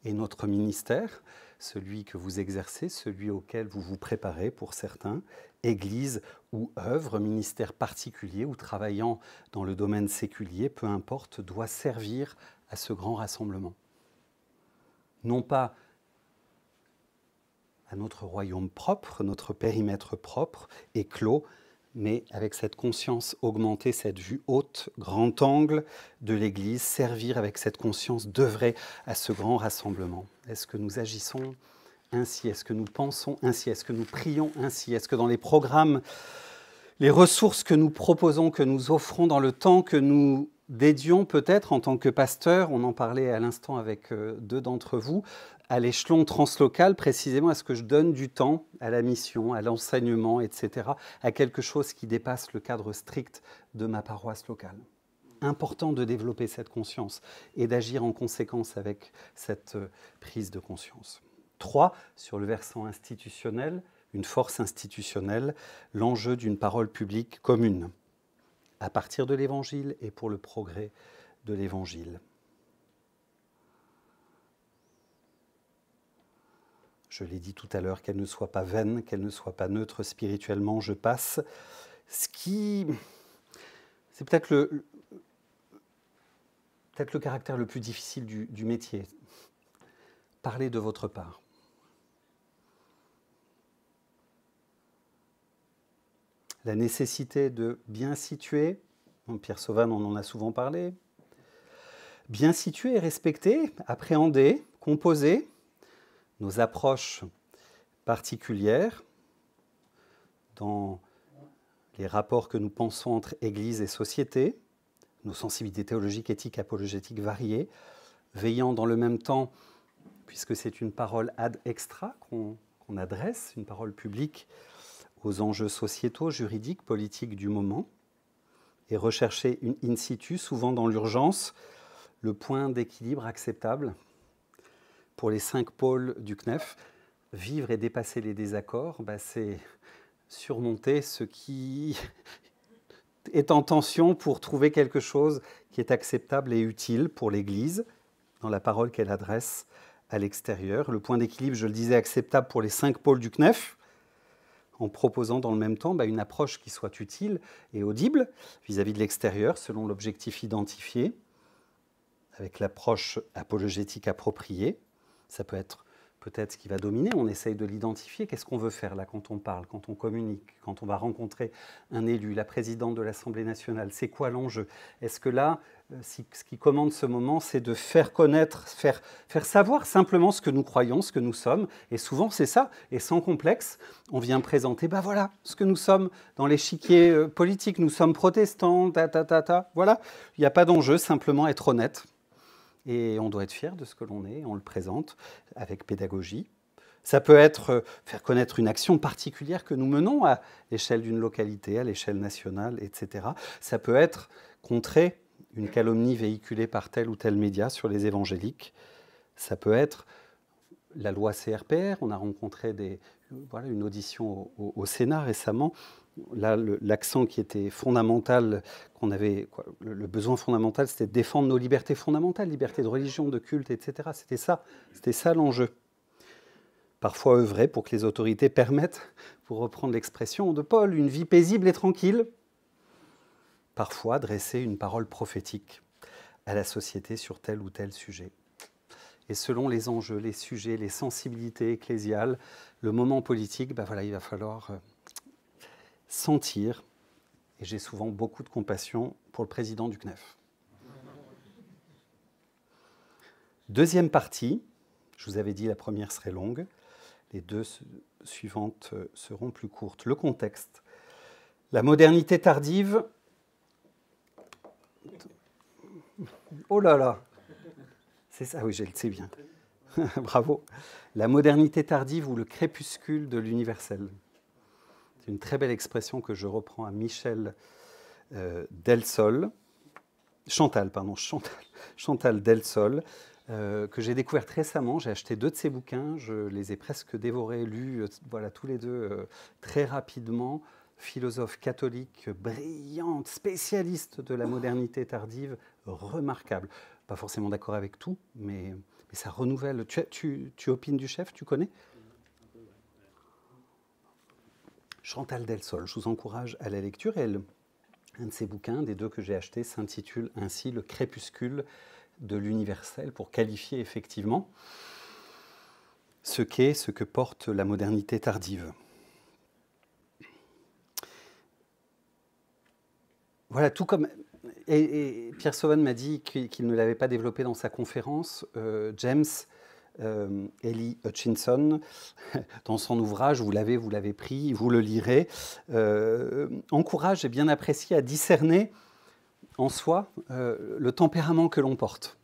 et notre ministère, celui que vous exercez, celui auquel vous vous préparez pour certains, église ou œuvre, ministère particulier ou travaillant dans le domaine séculier, peu importe, doit servir à ce grand rassemblement non pas à notre royaume propre, notre périmètre propre et clos, mais avec cette conscience augmentée, cette vue haute, grand angle de l'Église, servir avec cette conscience d'œuvrer à ce grand rassemblement. Est-ce que nous agissons ainsi Est-ce que nous pensons ainsi Est-ce que nous prions ainsi Est-ce que dans les programmes, les ressources que nous proposons, que nous offrons dans le temps que nous dédions peut-être en tant que pasteur, on en parlait à l'instant avec euh, deux d'entre vous, à l'échelon translocal, précisément à ce que je donne du temps à la mission, à l'enseignement, etc., à quelque chose qui dépasse le cadre strict de ma paroisse locale. Important de développer cette conscience et d'agir en conséquence avec cette euh, prise de conscience. Trois, Sur le versant institutionnel, une force institutionnelle, l'enjeu d'une parole publique commune à partir de l'Évangile et pour le progrès de l'Évangile. Je l'ai dit tout à l'heure, qu'elle ne soit pas vaine, qu'elle ne soit pas neutre spirituellement, je passe. Ce qui... C'est peut-être le, peut-être le caractère le plus difficile du, du métier. Parler de votre part. la nécessité de bien situer, Pierre Sauvan en, en a souvent parlé, bien situer respecter, appréhender, composer nos approches particulières dans les rapports que nous pensons entre Église et société, nos sensibilités théologiques, éthiques, apologétiques variées, veillant dans le même temps, puisque c'est une parole ad extra qu'on adresse, une parole publique aux enjeux sociétaux, juridiques, politiques du moment et rechercher in situ, souvent dans l'urgence, le point d'équilibre acceptable pour les cinq pôles du CNEF. Vivre et dépasser les désaccords, bah, c'est surmonter ce qui est en tension pour trouver quelque chose qui est acceptable et utile pour l'Église dans la parole qu'elle adresse à l'extérieur. Le point d'équilibre, je le disais, acceptable pour les cinq pôles du CNEF, en proposant dans le même temps bah, une approche qui soit utile et audible vis-à-vis de l'extérieur selon l'objectif identifié, avec l'approche apologétique appropriée. Ça peut être peut-être ce qui va dominer, on essaye de l'identifier. Qu'est-ce qu'on veut faire là quand on parle, quand on communique, quand on va rencontrer un élu, la présidente de l'Assemblée nationale C'est quoi l'enjeu Est-ce que là, euh, ce qui commande ce moment, c'est de faire connaître, faire, savoir simplement ce que nous croyons, ce que nous sommes. Et souvent, c'est ça. Et sans complexe, on vient présenter, Bah voilà, ce que nous sommes dans l'échiquier euh, politique. Nous sommes protestants, ta ta ta ta. Voilà. Il n'y a pas d'enjeu, simplement être honnête. Et on doit être fier de ce que l'on est. On le présente avec pédagogie. Ça peut être euh, faire connaître une action particulière que nous menons à l'échelle d'une localité, à l'échelle nationale, etc. Ça peut être contrer une calomnie véhiculée par tel ou tel média sur les évangéliques. Ça peut être la loi CRPR. On a rencontré une audition au, Sénat récemment. Là, l'accent qui était fondamental, qu'on avait, le besoin fondamental, c'était de défendre nos libertés fondamentales, liberté de religion, de culte, etc. C'était ça, c'était ça l'enjeu. Parfois œuvrer pour que les autorités permettent, pour reprendre l'expression de Paul, une vie paisible et tranquille parfois dresser une parole prophétique à la société sur tel ou tel sujet. Et selon les enjeux, les sujets, les sensibilités ecclésiales, le moment politique, ben voilà, il va falloir euh, sentir, et j'ai souvent beaucoup de compassion pour le président du CNEF. Deuxième partie, je vous avais dit la première serait longue, les deux suivantes euh, seront plus courtes. Le contexte. La modernité tardive Oh là là C'est ça, oui, je le sais bien. Bravo. La modernité tardive ou le crépuscule de l'universel. C'est une très belle expression que je reprends à Michel euh, Delsol, Chantal, pardon, Chantal, Chantal Delsol, euh, que j'ai découverte récemment. J'ai acheté deux de ses bouquins, je les ai presque dévorés, lus, euh, voilà, tous les deux très rapidement philosophe catholique brillante, spécialiste de la modernité tardive, remarquable. Pas forcément d'accord avec tout, mais, ça renouvelle. Tu, opines du chef, tu connais Chantal Delsol, je vous encourage à la lecture. Elle, un de ses bouquins, des deux que j'ai achetés, s'intitule ainsi Le crépuscule de l'universel pour qualifier effectivement ce qu'est, ce que porte la modernité tardive. Voilà, tout comme. Et, Pierre Sauvan m'a dit qu'il ne l'avait pas développé dans sa conférence. Euh, James euh, Ellie Hutchinson, dans son ouvrage, vous l'avez, vous l'avez pris, vous le lirez, euh, encourage et bien apprécie à discerner en soi le tempérament que l'on porte.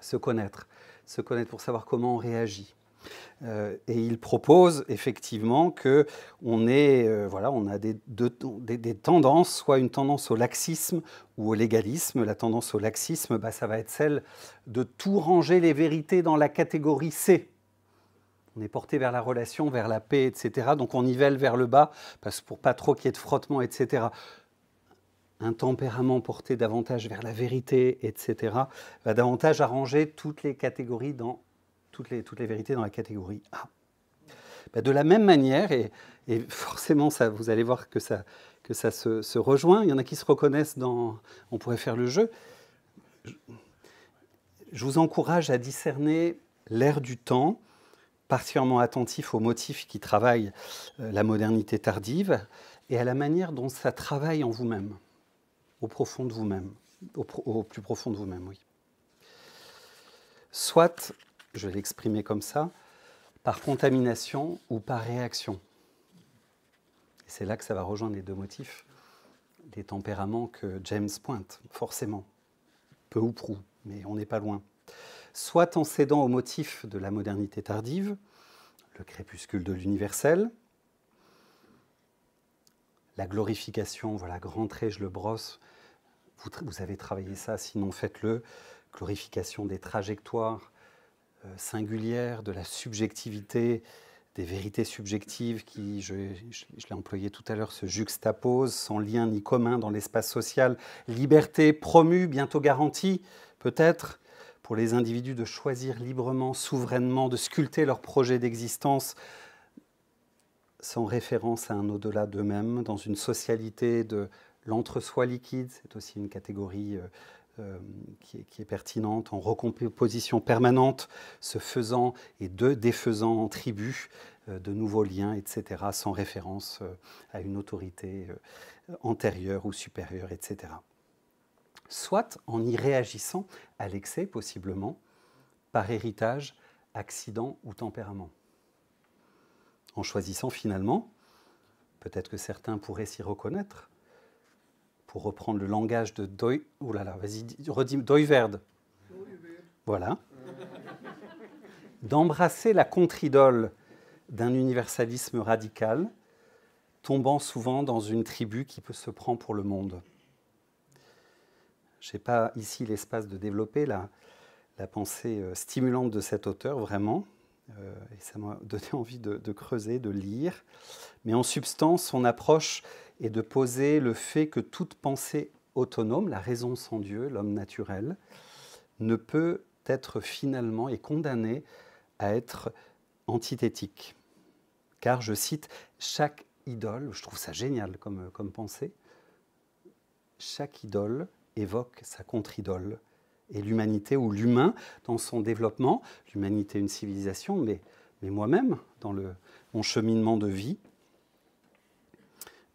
Se connaître, se connaître pour savoir comment on réagit, euh, et il propose effectivement que on ait, euh, voilà, on a des, des, tendances, soit une tendance au laxisme ou au légalisme. La tendance au laxisme, bah, ça va être celle de tout ranger les vérités dans la catégorie C. On est porté vers la relation, vers la paix, etc. Donc on nivelle vers le bas, parce pour pas trop qu'il y ait de frottement, etc un tempérament porté davantage vers la vérité, etc., va davantage arranger toutes les catégories dans toutes les, toutes les vérités dans la catégorie A. Bah, de la même manière, et, forcément, ça, vous allez voir que ça, que ça se, rejoint, il y en a qui se reconnaissent dans... On pourrait faire le jeu. Je, vous encourage à discerner l'ère du temps, particulièrement attentif aux motifs qui travaillent euh, la modernité tardive, et à la manière dont ça travaille en vous-même, au profond de vous-même, au plus profond de vous-même, oui. Soit je vais l'exprimer comme ça, par contamination ou par réaction. C'est là que ça va rejoindre les deux motifs, des tempéraments que James pointe, forcément, peu ou prou, mais on n'est pas loin. Soit en cédant au motif de la modernité tardive, le crépuscule de l'universel, la glorification, voilà, grand trait, je le brosse, vous avez travaillé ça, sinon faites-le, glorification des trajectoires, euh, singulière de la subjectivité, des vérités subjectives qui, je, l'ai employé tout à l'heure, se juxtaposent sans lien ni commun dans l'espace social. Liberté promue, bientôt garantie, peut-être, pour les individus de choisir librement, souverainement, de sculpter leur projet d'existence sans référence à un au-delà d'eux-mêmes, dans une socialité de l'entre-soi liquide, c'est aussi une catégorie euh, euh, qui, est, pertinente, en recomposition permanente, se faisant et de défaisant en tribu euh, de nouveaux liens, etc., sans référence euh, à une autorité antérieure ou supérieure, etc. Soit en y réagissant à l'excès, possiblement, par héritage, accident ou tempérament. En choisissant finalement, peut-être que certains pourraient s'y reconnaître, pour reprendre le langage de Doi, Voilà. D'embrasser la contre-idole d'un universalisme radical, tombant souvent dans une tribu qui peut se prendre pour le monde. Je n'ai pas ici l'espace de développer la, pensée euh, stimulante de cet auteur, vraiment. Euh, et ça m'a donné envie de, de creuser, de lire. Mais en substance, son approche et de poser le fait que toute pensée autonome, la raison sans Dieu, l'homme naturel, ne peut être finalement et condamnée à être antithétique. Car, je cite, chaque idole, je trouve ça génial comme, comme pensée, chaque idole évoque sa contre-idole. Et l'humanité ou l'humain, dans son développement, l'humanité une civilisation, mais, moi-même, dans le, mon cheminement de vie,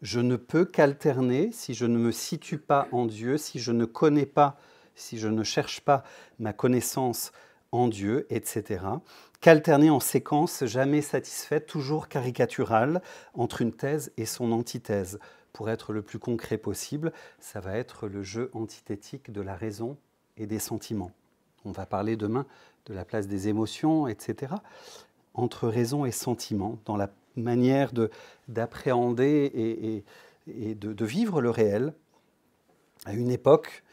je ne peux qu'alterner si je ne me situe pas en Dieu, si je ne connais pas, si je ne cherche pas ma connaissance en Dieu, etc. Qu'alterner en séquence jamais satisfaite, toujours caricaturale, entre une thèse et son antithèse. Pour être le plus concret possible, ça va être le jeu antithétique de la raison et des sentiments. On va parler demain de la place des émotions, etc. Entre raison et sentiment, dans la manière d'appréhender et, et, de, vivre le réel à une époque,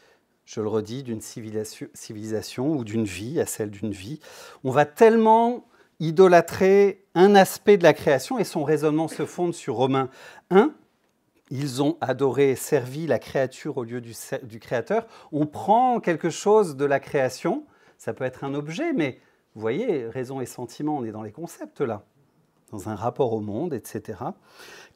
je le redis, d'une civilisation, ou d'une vie, à celle d'une vie. On va tellement idolâtrer un aspect de la création et son raisonnement se fonde sur Romain 1. Ils ont adoré et servi la créature au lieu du créateur. On prend quelque chose de la création, ça peut être un objet, mais vous voyez, raison et sentiment, on est dans les concepts là dans un rapport au monde, etc.,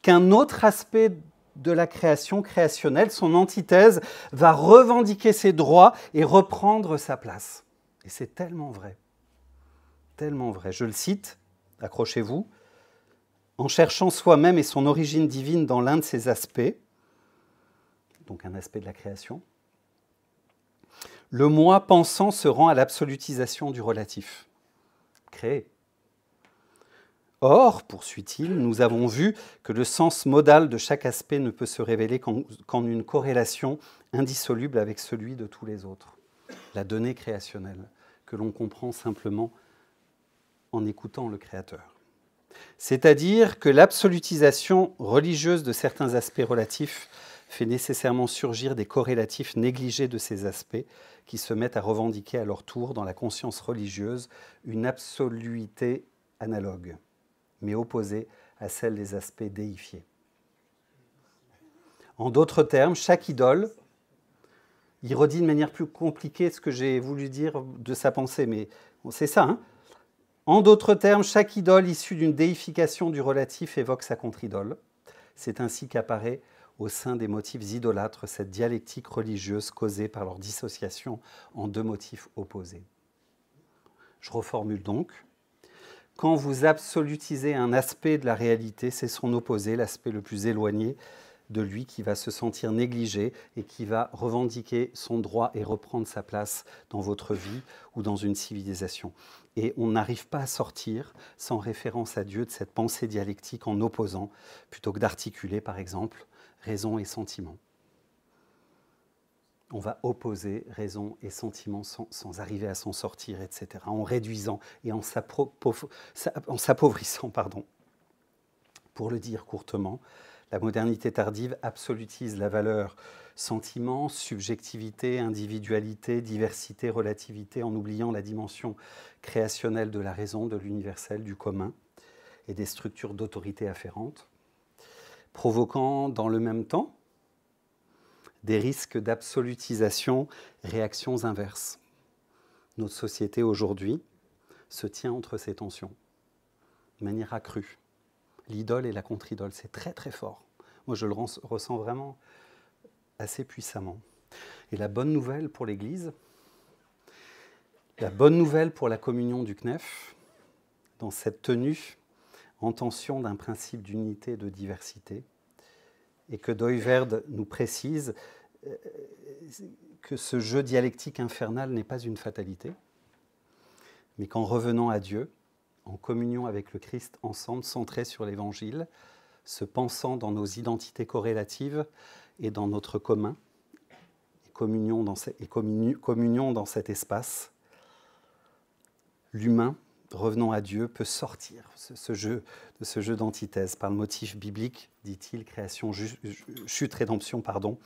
qu'un autre aspect de la création créationnelle, son antithèse, va revendiquer ses droits et reprendre sa place. Et c'est tellement vrai, tellement vrai. Je le cite, accrochez-vous, en cherchant soi-même et son origine divine dans l'un de ses aspects, donc un aspect de la création, le moi pensant se rend à l'absolutisation du relatif. créé. Or, poursuit-il, nous avons vu que le sens modal de chaque aspect ne peut se révéler qu'en une corrélation indissoluble avec celui de tous les autres, la donnée créationnelle, que l'on comprend simplement en écoutant le Créateur. C'est-à-dire que l'absolutisation religieuse de certains aspects relatifs fait nécessairement surgir des corrélatifs négligés de ces aspects qui se mettent à revendiquer à leur tour dans la conscience religieuse une absoluité analogue mais opposée à celle des aspects déifiés. En d'autres termes, chaque idole, il redit de manière plus compliquée ce que j'ai voulu dire de sa pensée, mais c'est ça. Hein en d'autres termes, chaque idole issue d'une déification du relatif évoque sa contre-idole. C'est ainsi qu'apparaît au sein des motifs idolâtres cette dialectique religieuse causée par leur dissociation en deux motifs opposés. Je reformule donc, quand vous absolutisez un aspect de la réalité, c'est son opposé, l'aspect le plus éloigné de lui qui va se sentir négligé et qui va revendiquer son droit et reprendre sa place dans votre vie ou dans une civilisation. Et on n'arrive pas à sortir sans référence à Dieu de cette pensée dialectique en opposant, plutôt que d'articuler par exemple raison et sentiment on va opposer raison et sentiment sans, arriver à s'en sortir, etc., en réduisant et en s'appauvrissant. pardon. Pour le dire courtement, la modernité tardive absolutise la valeur sentiment, subjectivité, individualité, diversité, relativité, en oubliant la dimension créationnelle de la raison, de l'universel, du commun et des structures d'autorité afférentes, provoquant dans le même temps des risques d'absolutisation, réactions inverses. Notre société aujourd'hui se tient entre ces tensions, de manière accrue. L'idole et la contre-idole, c'est très très fort. Moi, je le ressens vraiment assez puissamment. Et la bonne nouvelle pour l'Église, la bonne nouvelle pour la communion du CNEF, dans cette tenue en tension d'un principe d'unité et de diversité, et que Doyverde nous précise euh, que ce jeu dialectique infernal n'est pas une fatalité, mais qu'en revenant à Dieu, en communion avec le Christ ensemble, centré sur l'Évangile, se pensant dans nos identités corrélatives et dans notre commun, communion dans, et communion dans cet espace, l'humain revenons à Dieu, peut sortir ce, jeu, de ce jeu d'antithèse par le motif biblique, dit-il, création, chute, rédemption, pardon,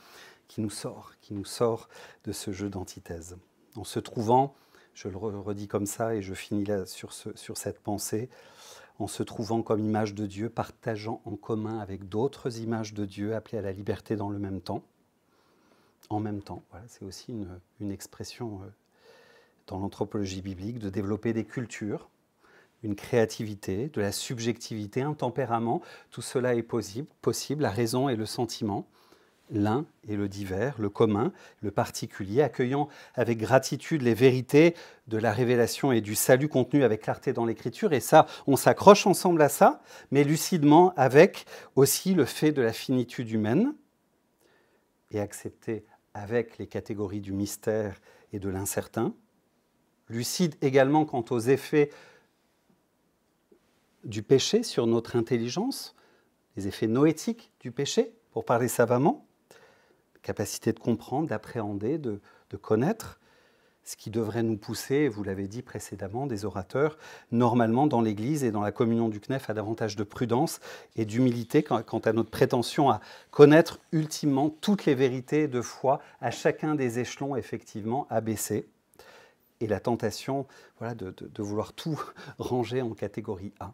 qui nous sort, qui nous sort de ce jeu d'antithèse. En se trouvant, je le redis comme ça et je finis là sur, ce, sur cette pensée, en se trouvant comme image de Dieu, partageant en commun avec d'autres images de Dieu appelées à la liberté dans le même temps. En même temps, voilà, c'est aussi une, expression euh, dans l'anthropologie biblique de développer des cultures une créativité, de la subjectivité, un tempérament. Tout cela est possible, possible la raison et le sentiment, l'un et le divers, le commun, le particulier, accueillant avec gratitude les vérités de la révélation et du salut contenu avec clarté dans l'écriture. Et ça, on s'accroche ensemble à ça, mais lucidement avec aussi le fait de la finitude humaine et accepté avec les catégories du mystère et de l'incertain. Lucide également quant aux effets du péché sur notre intelligence, les effets noétiques du péché, pour parler savamment, capacité de comprendre, d'appréhender, de, connaître, ce qui devrait nous pousser, vous l'avez dit précédemment, des orateurs, normalement dans l'Église et dans la communion du CNEF, à davantage de prudence et d'humilité quant à notre prétention à connaître ultimement toutes les vérités de foi à chacun des échelons effectivement abaissés. Et la tentation voilà, de, de vouloir tout ranger en catégorie A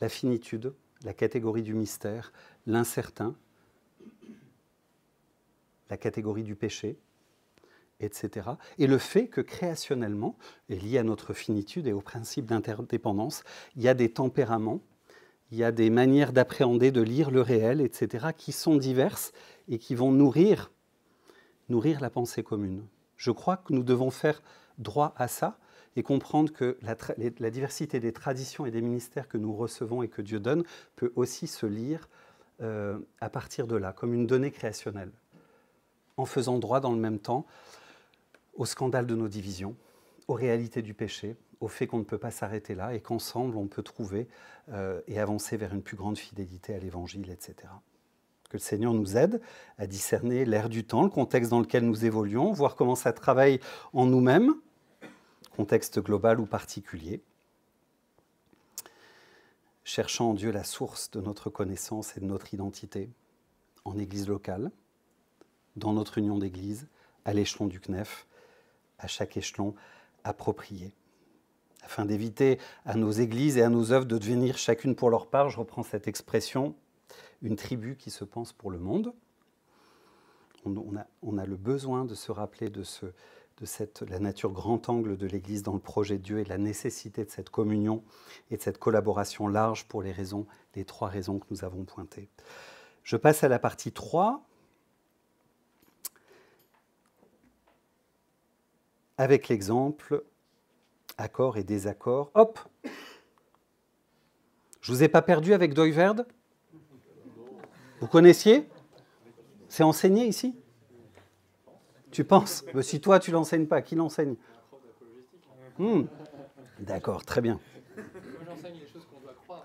la finitude, la catégorie du mystère, l'incertain, la catégorie du péché, etc. Et le fait que créationnellement, et lié à notre finitude et au principe d'interdépendance, il y a des tempéraments, il y a des manières d'appréhender, de lire le réel, etc., qui sont diverses et qui vont nourrir, nourrir la pensée commune. Je crois que nous devons faire droit à ça et comprendre que la, diversité des traditions et des ministères que nous recevons et que Dieu donne peut aussi se lire euh, à partir de là, comme une donnée créationnelle, en faisant droit dans le même temps au scandale de nos divisions, aux réalités du péché, au fait qu'on ne peut pas s'arrêter là et qu'ensemble on peut trouver euh, et avancer vers une plus grande fidélité à l'Évangile, etc. Que le Seigneur nous aide à discerner l'ère du temps, le contexte dans lequel nous évoluons, voir comment ça travaille en nous-mêmes contexte global ou particulier, cherchant en Dieu la source de notre connaissance et de notre identité, en Église locale, dans notre union d'Église, à l'échelon du CNEF, à chaque échelon approprié. Afin d'éviter à nos églises et à nos œuvres de devenir chacune pour leur part, je reprends cette expression, une tribu qui se pense pour le monde. On a, on a le besoin de se rappeler de ce, de cette, la nature grand angle de l'Église dans le projet de Dieu et la nécessité de cette communion et de cette collaboration large pour les raisons, les trois raisons que nous avons pointées. Je passe à la partie 3. Avec l'exemple, accord et désaccord. Hop Je ne vous ai pas perdu avec Doyverde Vous connaissiez C'est enseigné ici tu penses Mais Si toi, tu l'enseignes pas, qui l'enseigne hmm. D'accord, très bien. Moi, j'enseigne les choses qu'on doit croire,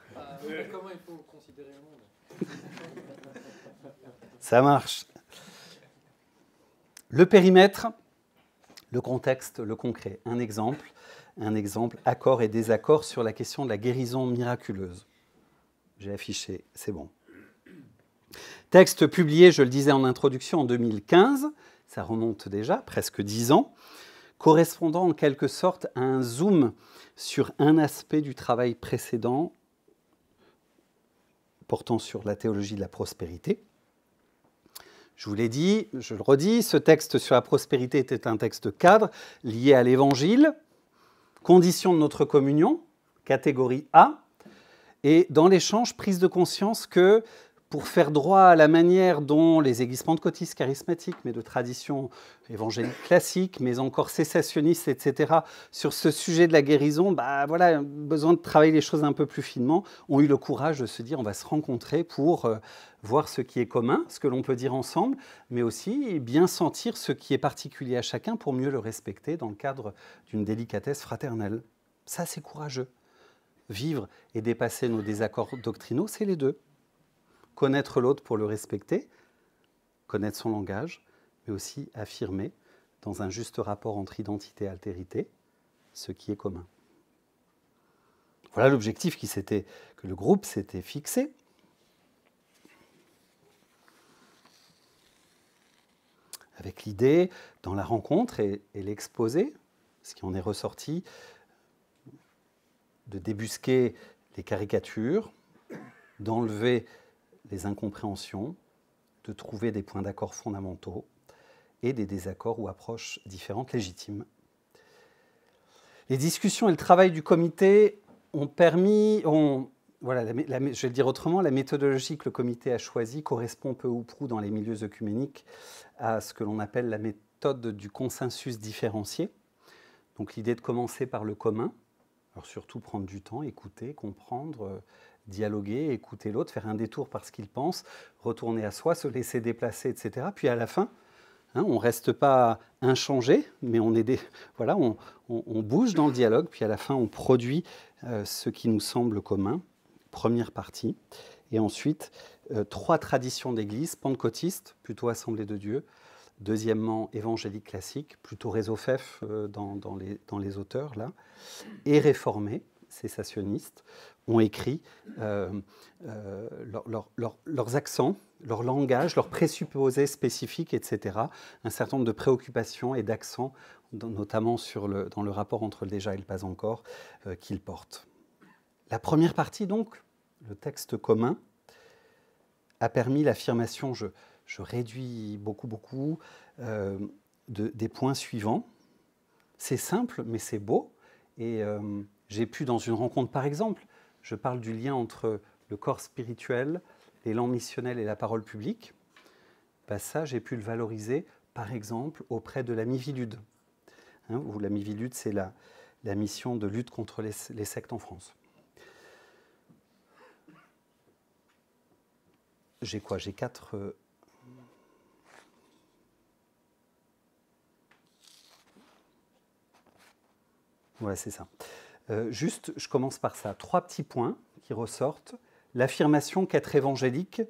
comment il faut considérer le monde. Ça marche. Le périmètre, le contexte, le concret. Un exemple, un exemple accord et désaccord sur la question de la guérison miraculeuse. J'ai affiché, c'est bon. Texte publié, je le disais en introduction, en 2015 ça remonte déjà, presque dix ans, correspondant en quelque sorte à un zoom sur un aspect du travail précédent portant sur la théologie de la prospérité. Je vous l'ai dit, je le redis, ce texte sur la prospérité était un texte cadre lié à l'Évangile, condition de notre communion, catégorie A, et dans l'échange, prise de conscience que pour faire droit à la manière dont les de cotis charismatiques, mais de tradition évangélique classique, mais encore cessationnistes, etc., sur ce sujet de la guérison, bah, voilà, besoin de travailler les choses un peu plus finement, ont eu le courage de se dire on va se rencontrer pour euh, voir ce qui est commun, ce que l'on peut dire ensemble, mais aussi bien sentir ce qui est particulier à chacun pour mieux le respecter dans le cadre d'une délicatesse fraternelle. Ça, c'est courageux. Vivre et dépasser nos désaccords doctrinaux, c'est les deux connaître l'autre pour le respecter, connaître son langage, mais aussi affirmer dans un juste rapport entre identité et altérité ce qui est commun. Voilà l'objectif que le groupe s'était fixé. Avec l'idée, dans la rencontre et, et l'exposé, ce qui en est ressorti, de débusquer les caricatures, d'enlever les incompréhensions, de trouver des points d'accord fondamentaux et des désaccords ou approches différentes légitimes. Les discussions et le travail du comité ont permis, voilà, je vais le dire autrement, la méthodologie que le comité a choisie correspond peu ou prou dans les milieux œcuméniques à ce que l'on appelle la méthode du consensus différencié. Donc l'idée de commencer par le commun, alors surtout prendre du temps, écouter, comprendre, euh, dialoguer, écouter l'autre, faire un détour par ce qu'il pense, retourner à soi, se laisser déplacer, etc. Puis à la fin, hein, on ne reste pas inchangé, mais on, est des, voilà, on, bouge dans le dialogue, puis à la fin, on produit euh, ce qui nous semble commun, première partie. Et ensuite, euh, trois traditions d'Église, pentecôtiste, plutôt Assemblée de Dieu, deuxièmement évangélique classique, plutôt réseau FEF e, euh, dans, les, dans, les, auteurs, là, et réformé, cessationniste ont écrit, euh, euh, leurs accents, leur langage, leurs présupposés spécifiques, etc. Un certain nombre de préoccupations et d'accents, notamment sur le, dans le rapport entre le déjà et le pas encore, euh, qu'ils portent. La première partie, donc, le texte commun, a permis l'affirmation, je, je, réduis beaucoup, beaucoup, des points suivants. C'est simple, mais c'est beau. Et j'ai pu, dans une rencontre par exemple, je parle du lien entre le corps spirituel, l'élan missionnel et la parole publique. Bah, ça, j'ai pu le valoriser, par exemple, auprès de hein, la Mivilude. la Mivilude, c'est la, mission de lutte contre les, sectes en France. J'ai quoi J'ai quatre. Euh, ouais, c'est ça. Euh, juste, je commence par ça. Trois petits points qui ressortent. L'affirmation qu'être évangélique,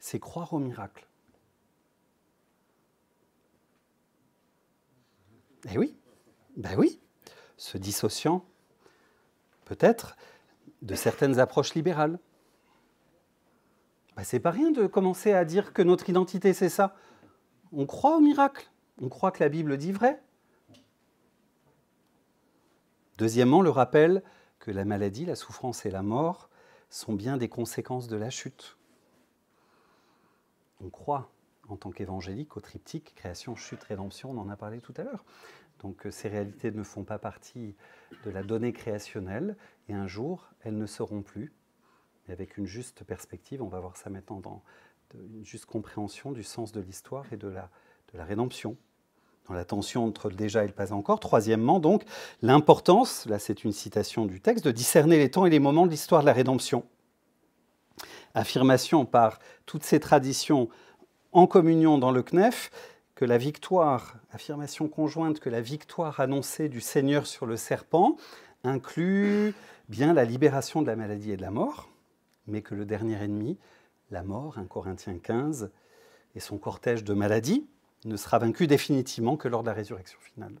c'est croire au miracle. Eh oui, ben oui, se dissociant peut-être de certaines approches libérales. Ben, c'est pas rien de commencer à dire que notre identité c'est ça. On croit au miracle, on croit que la Bible dit vrai, Deuxièmement, le rappel que la maladie, la souffrance et la mort sont bien des conséquences de la chute. On croit en tant qu'évangélique au triptyque création, chute, rédemption, on en a parlé tout à l'heure. Donc euh, ces réalités ne font pas partie de la donnée créationnelle et un jour, elles ne seront plus. Et avec une juste perspective, on va voir ça maintenant dans une juste compréhension du sens de l'histoire et de la, de la rédemption la tension entre le déjà et le pas encore. Troisièmement, donc, l'importance, là c'est une citation du texte, de discerner les temps et les moments de l'histoire de la rédemption. Affirmation par toutes ces traditions en communion dans le CNEF que la victoire, affirmation conjointe que la victoire annoncée du Seigneur sur le serpent inclut bien la libération de la maladie et de la mort, mais que le dernier ennemi, la mort, 1 Corinthiens 15, et son cortège de maladies, ne sera vaincu définitivement que lors de la résurrection finale.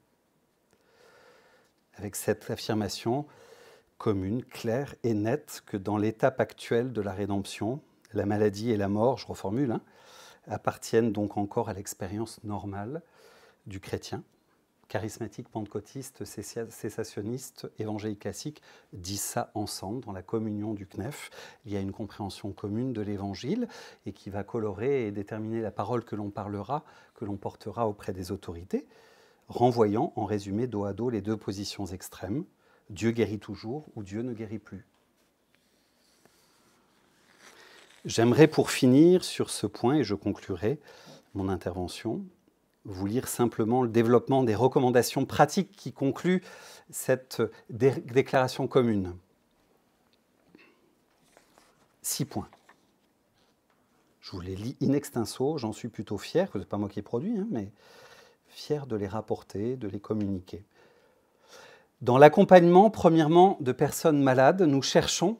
Avec cette affirmation commune, claire et nette, que dans l'étape actuelle de la rédemption, la maladie et la mort, je reformule, hein, appartiennent donc encore à l'expérience normale du chrétien, charismatique pentecôtiste, cessationniste, évangélique classique disent ça ensemble dans la communion du CNEF. Il y a une compréhension commune de l'évangile et qui va colorer et déterminer la parole que l'on parlera, que l'on portera auprès des autorités, renvoyant en résumé dos à dos les deux positions extrêmes Dieu guérit toujours ou Dieu ne guérit plus. J'aimerais pour finir sur ce point, et je conclurai mon intervention, vous lire simplement le développement des recommandations pratiques qui concluent cette déclaration commune. Six points. Je vous les lis in extenso, j'en suis plutôt fier, ce n'est pas moi qui ai produit, hein, mais fier de les rapporter, de les communiquer. Dans l'accompagnement, premièrement, de personnes malades, nous cherchons,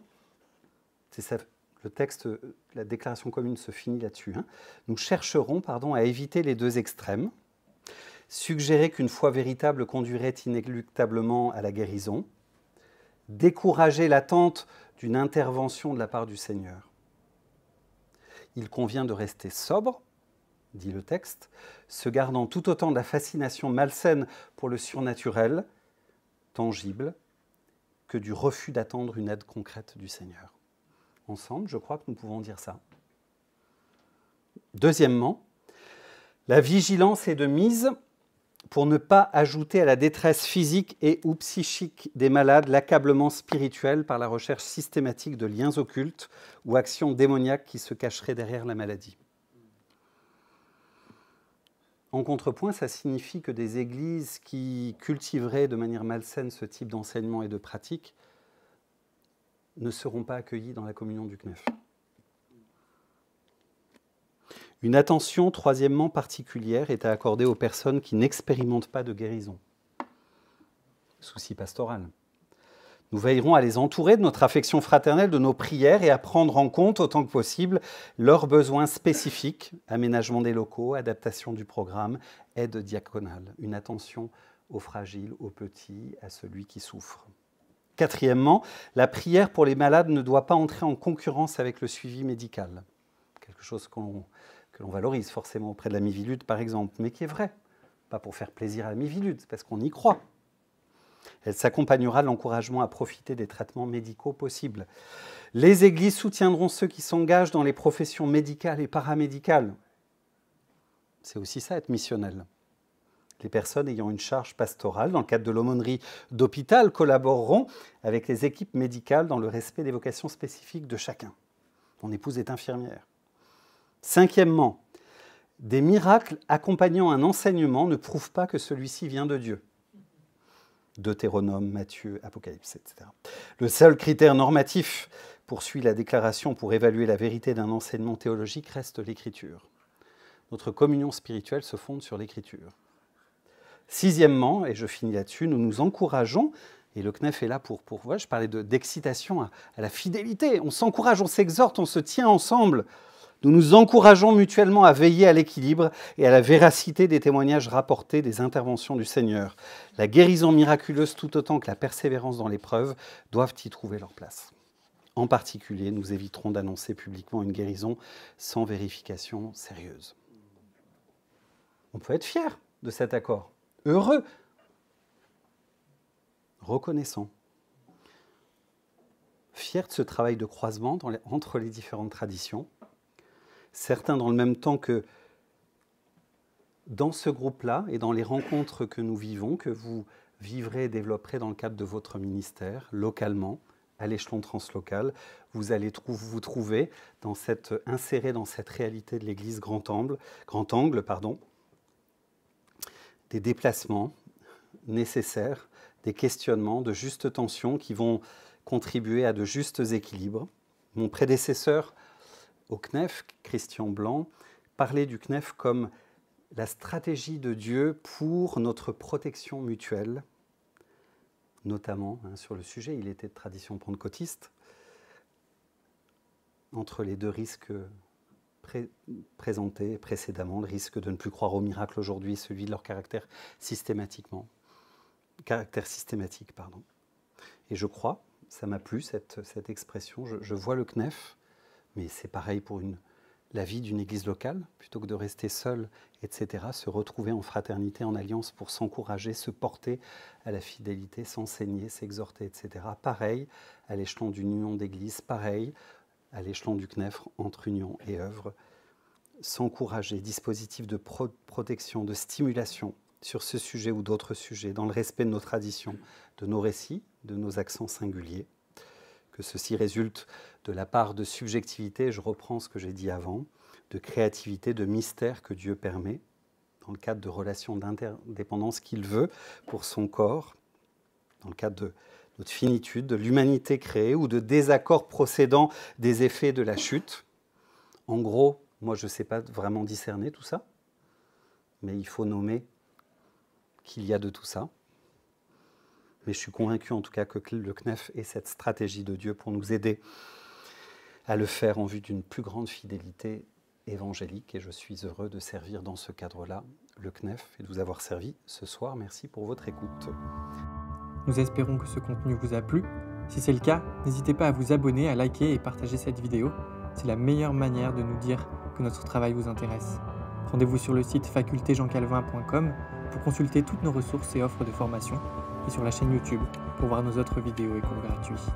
c'est ça le texte, la déclaration commune se finit là-dessus. Hein, nous chercherons pardon, à éviter les deux extrêmes, suggérer qu'une foi véritable conduirait inéluctablement à la guérison, décourager l'attente d'une intervention de la part du Seigneur. Il convient de rester sobre, dit le texte, se gardant tout autant de la fascination malsaine pour le surnaturel, tangible, que du refus d'attendre une aide concrète du Seigneur. Ensemble, je crois que nous pouvons dire ça. Deuxièmement, la vigilance est de mise pour ne pas ajouter à la détresse physique et ou psychique des malades l'accablement spirituel par la recherche systématique de liens occultes ou actions démoniaques qui se cacheraient derrière la maladie. En contrepoint, ça signifie que des églises qui cultiveraient de manière malsaine ce type d'enseignement et de pratique ne seront pas accueillies dans la communion du CNEF. Une attention, troisièmement, particulière est à accorder aux personnes qui n'expérimentent pas de guérison. Souci pastoral. Nous veillerons à les entourer de notre affection fraternelle, de nos prières et à prendre en compte autant que possible leurs besoins spécifiques, aménagement des locaux, adaptation du programme, aide diaconale, une attention aux fragiles, aux petits, à celui qui souffre. Quatrièmement, la prière pour les malades ne doit pas entrer en concurrence avec le suivi médical, quelque chose qu'on on valorise forcément auprès de la Mivilude par exemple, mais qui est vrai, pas pour faire plaisir à la Mivilude, parce qu'on y croit. Elle s'accompagnera de l'encouragement à profiter des traitements médicaux possibles. Les églises soutiendront ceux qui s'engagent dans les professions médicales et paramédicales. C'est aussi ça être missionnel. Les personnes ayant une charge pastorale dans le cadre de l'aumônerie d'hôpital collaboreront avec les équipes médicales dans le respect des vocations spécifiques de chacun. Mon épouse est infirmière. Cinquièmement, des miracles accompagnant un enseignement ne prouvent pas que celui-ci vient de Dieu. Deutéronome, Matthieu, Apocalypse, etc. Le seul critère normatif, poursuit la déclaration, pour évaluer la vérité d'un enseignement théologique reste l'écriture. Notre communion spirituelle se fonde sur l'écriture. Sixièmement, et je finis là-dessus, nous nous encourageons, et le CNEF est là pour, pour je parlais d'excitation de, à, la fidélité, on s'encourage, on s'exhorte, on se tient ensemble nous nous encourageons mutuellement à veiller à l'équilibre et à la véracité des témoignages rapportés des interventions du Seigneur. La guérison miraculeuse tout autant que la persévérance dans l'épreuve doivent y trouver leur place. En particulier, nous éviterons d'annoncer publiquement une guérison sans vérification sérieuse. On peut être fier de cet accord, heureux, reconnaissant, fier de ce travail de croisement entre les différentes traditions, certains dans le même temps que dans ce groupe-là et dans les rencontres que nous vivons, que vous vivrez et développerez dans le cadre de votre ministère, localement, à l'échelon translocal, vous allez vous trouver dans inséré dans cette réalité de l'Église grand angle, grand angle pardon, des déplacements nécessaires, des questionnements, de justes tensions qui vont contribuer à de justes équilibres. Mon prédécesseur au CNEF, Christian Blanc parlait du CNEF comme la stratégie de Dieu pour notre protection mutuelle, notamment hein, sur le sujet, il était de tradition pentecôtiste, entre les deux risques présentés précédemment, le risque de ne plus croire au miracle aujourd'hui, celui de leur caractère systématiquement, caractère systématique, pardon. Et je crois, ça m'a plu cette, expression, je vois le CNEF mais c'est pareil pour la vie d'une église locale, plutôt que de rester seul, etc., se retrouver en fraternité, en alliance pour s'encourager, se porter à la fidélité, s'enseigner, s'exhorter, etc. Pareil à l'échelon d'une union d'église, pareil à l'échelon du CNEFR entre union et œuvre, s'encourager, dispositif de protection, de stimulation sur ce sujet ou d'autres sujets, dans le respect de nos traditions, de nos récits, de nos accents singuliers ceci résulte de la part de subjectivité, je reprends ce que j'ai dit avant, de créativité, de mystère que Dieu permet dans le cadre de relations d'interdépendance qu'il veut pour son corps, dans le cadre de notre finitude, de l'humanité créée ou de désaccords procédant des effets de la chute. En gros, moi je ne sais pas vraiment discerner tout ça, mais il faut nommer qu'il y a de tout ça mais je suis convaincu en tout cas que le CNEF est cette stratégie de Dieu pour nous aider à le faire en vue d'une plus grande fidélité évangélique et je suis heureux de servir dans ce cadre-là le CNEF et de vous avoir servi ce soir. Merci pour votre écoute. Nous espérons que ce contenu vous a plu. Si c'est le cas, n'hésitez pas à vous abonner, à liker et partager cette vidéo. C'est la meilleure manière de nous dire que notre travail vous intéresse. Rendez-vous sur le site facultéjeancalvin.com pour consulter toutes nos ressources et offres de formation et sur la chaîne YouTube pour voir nos autres vidéos et cours gratuits.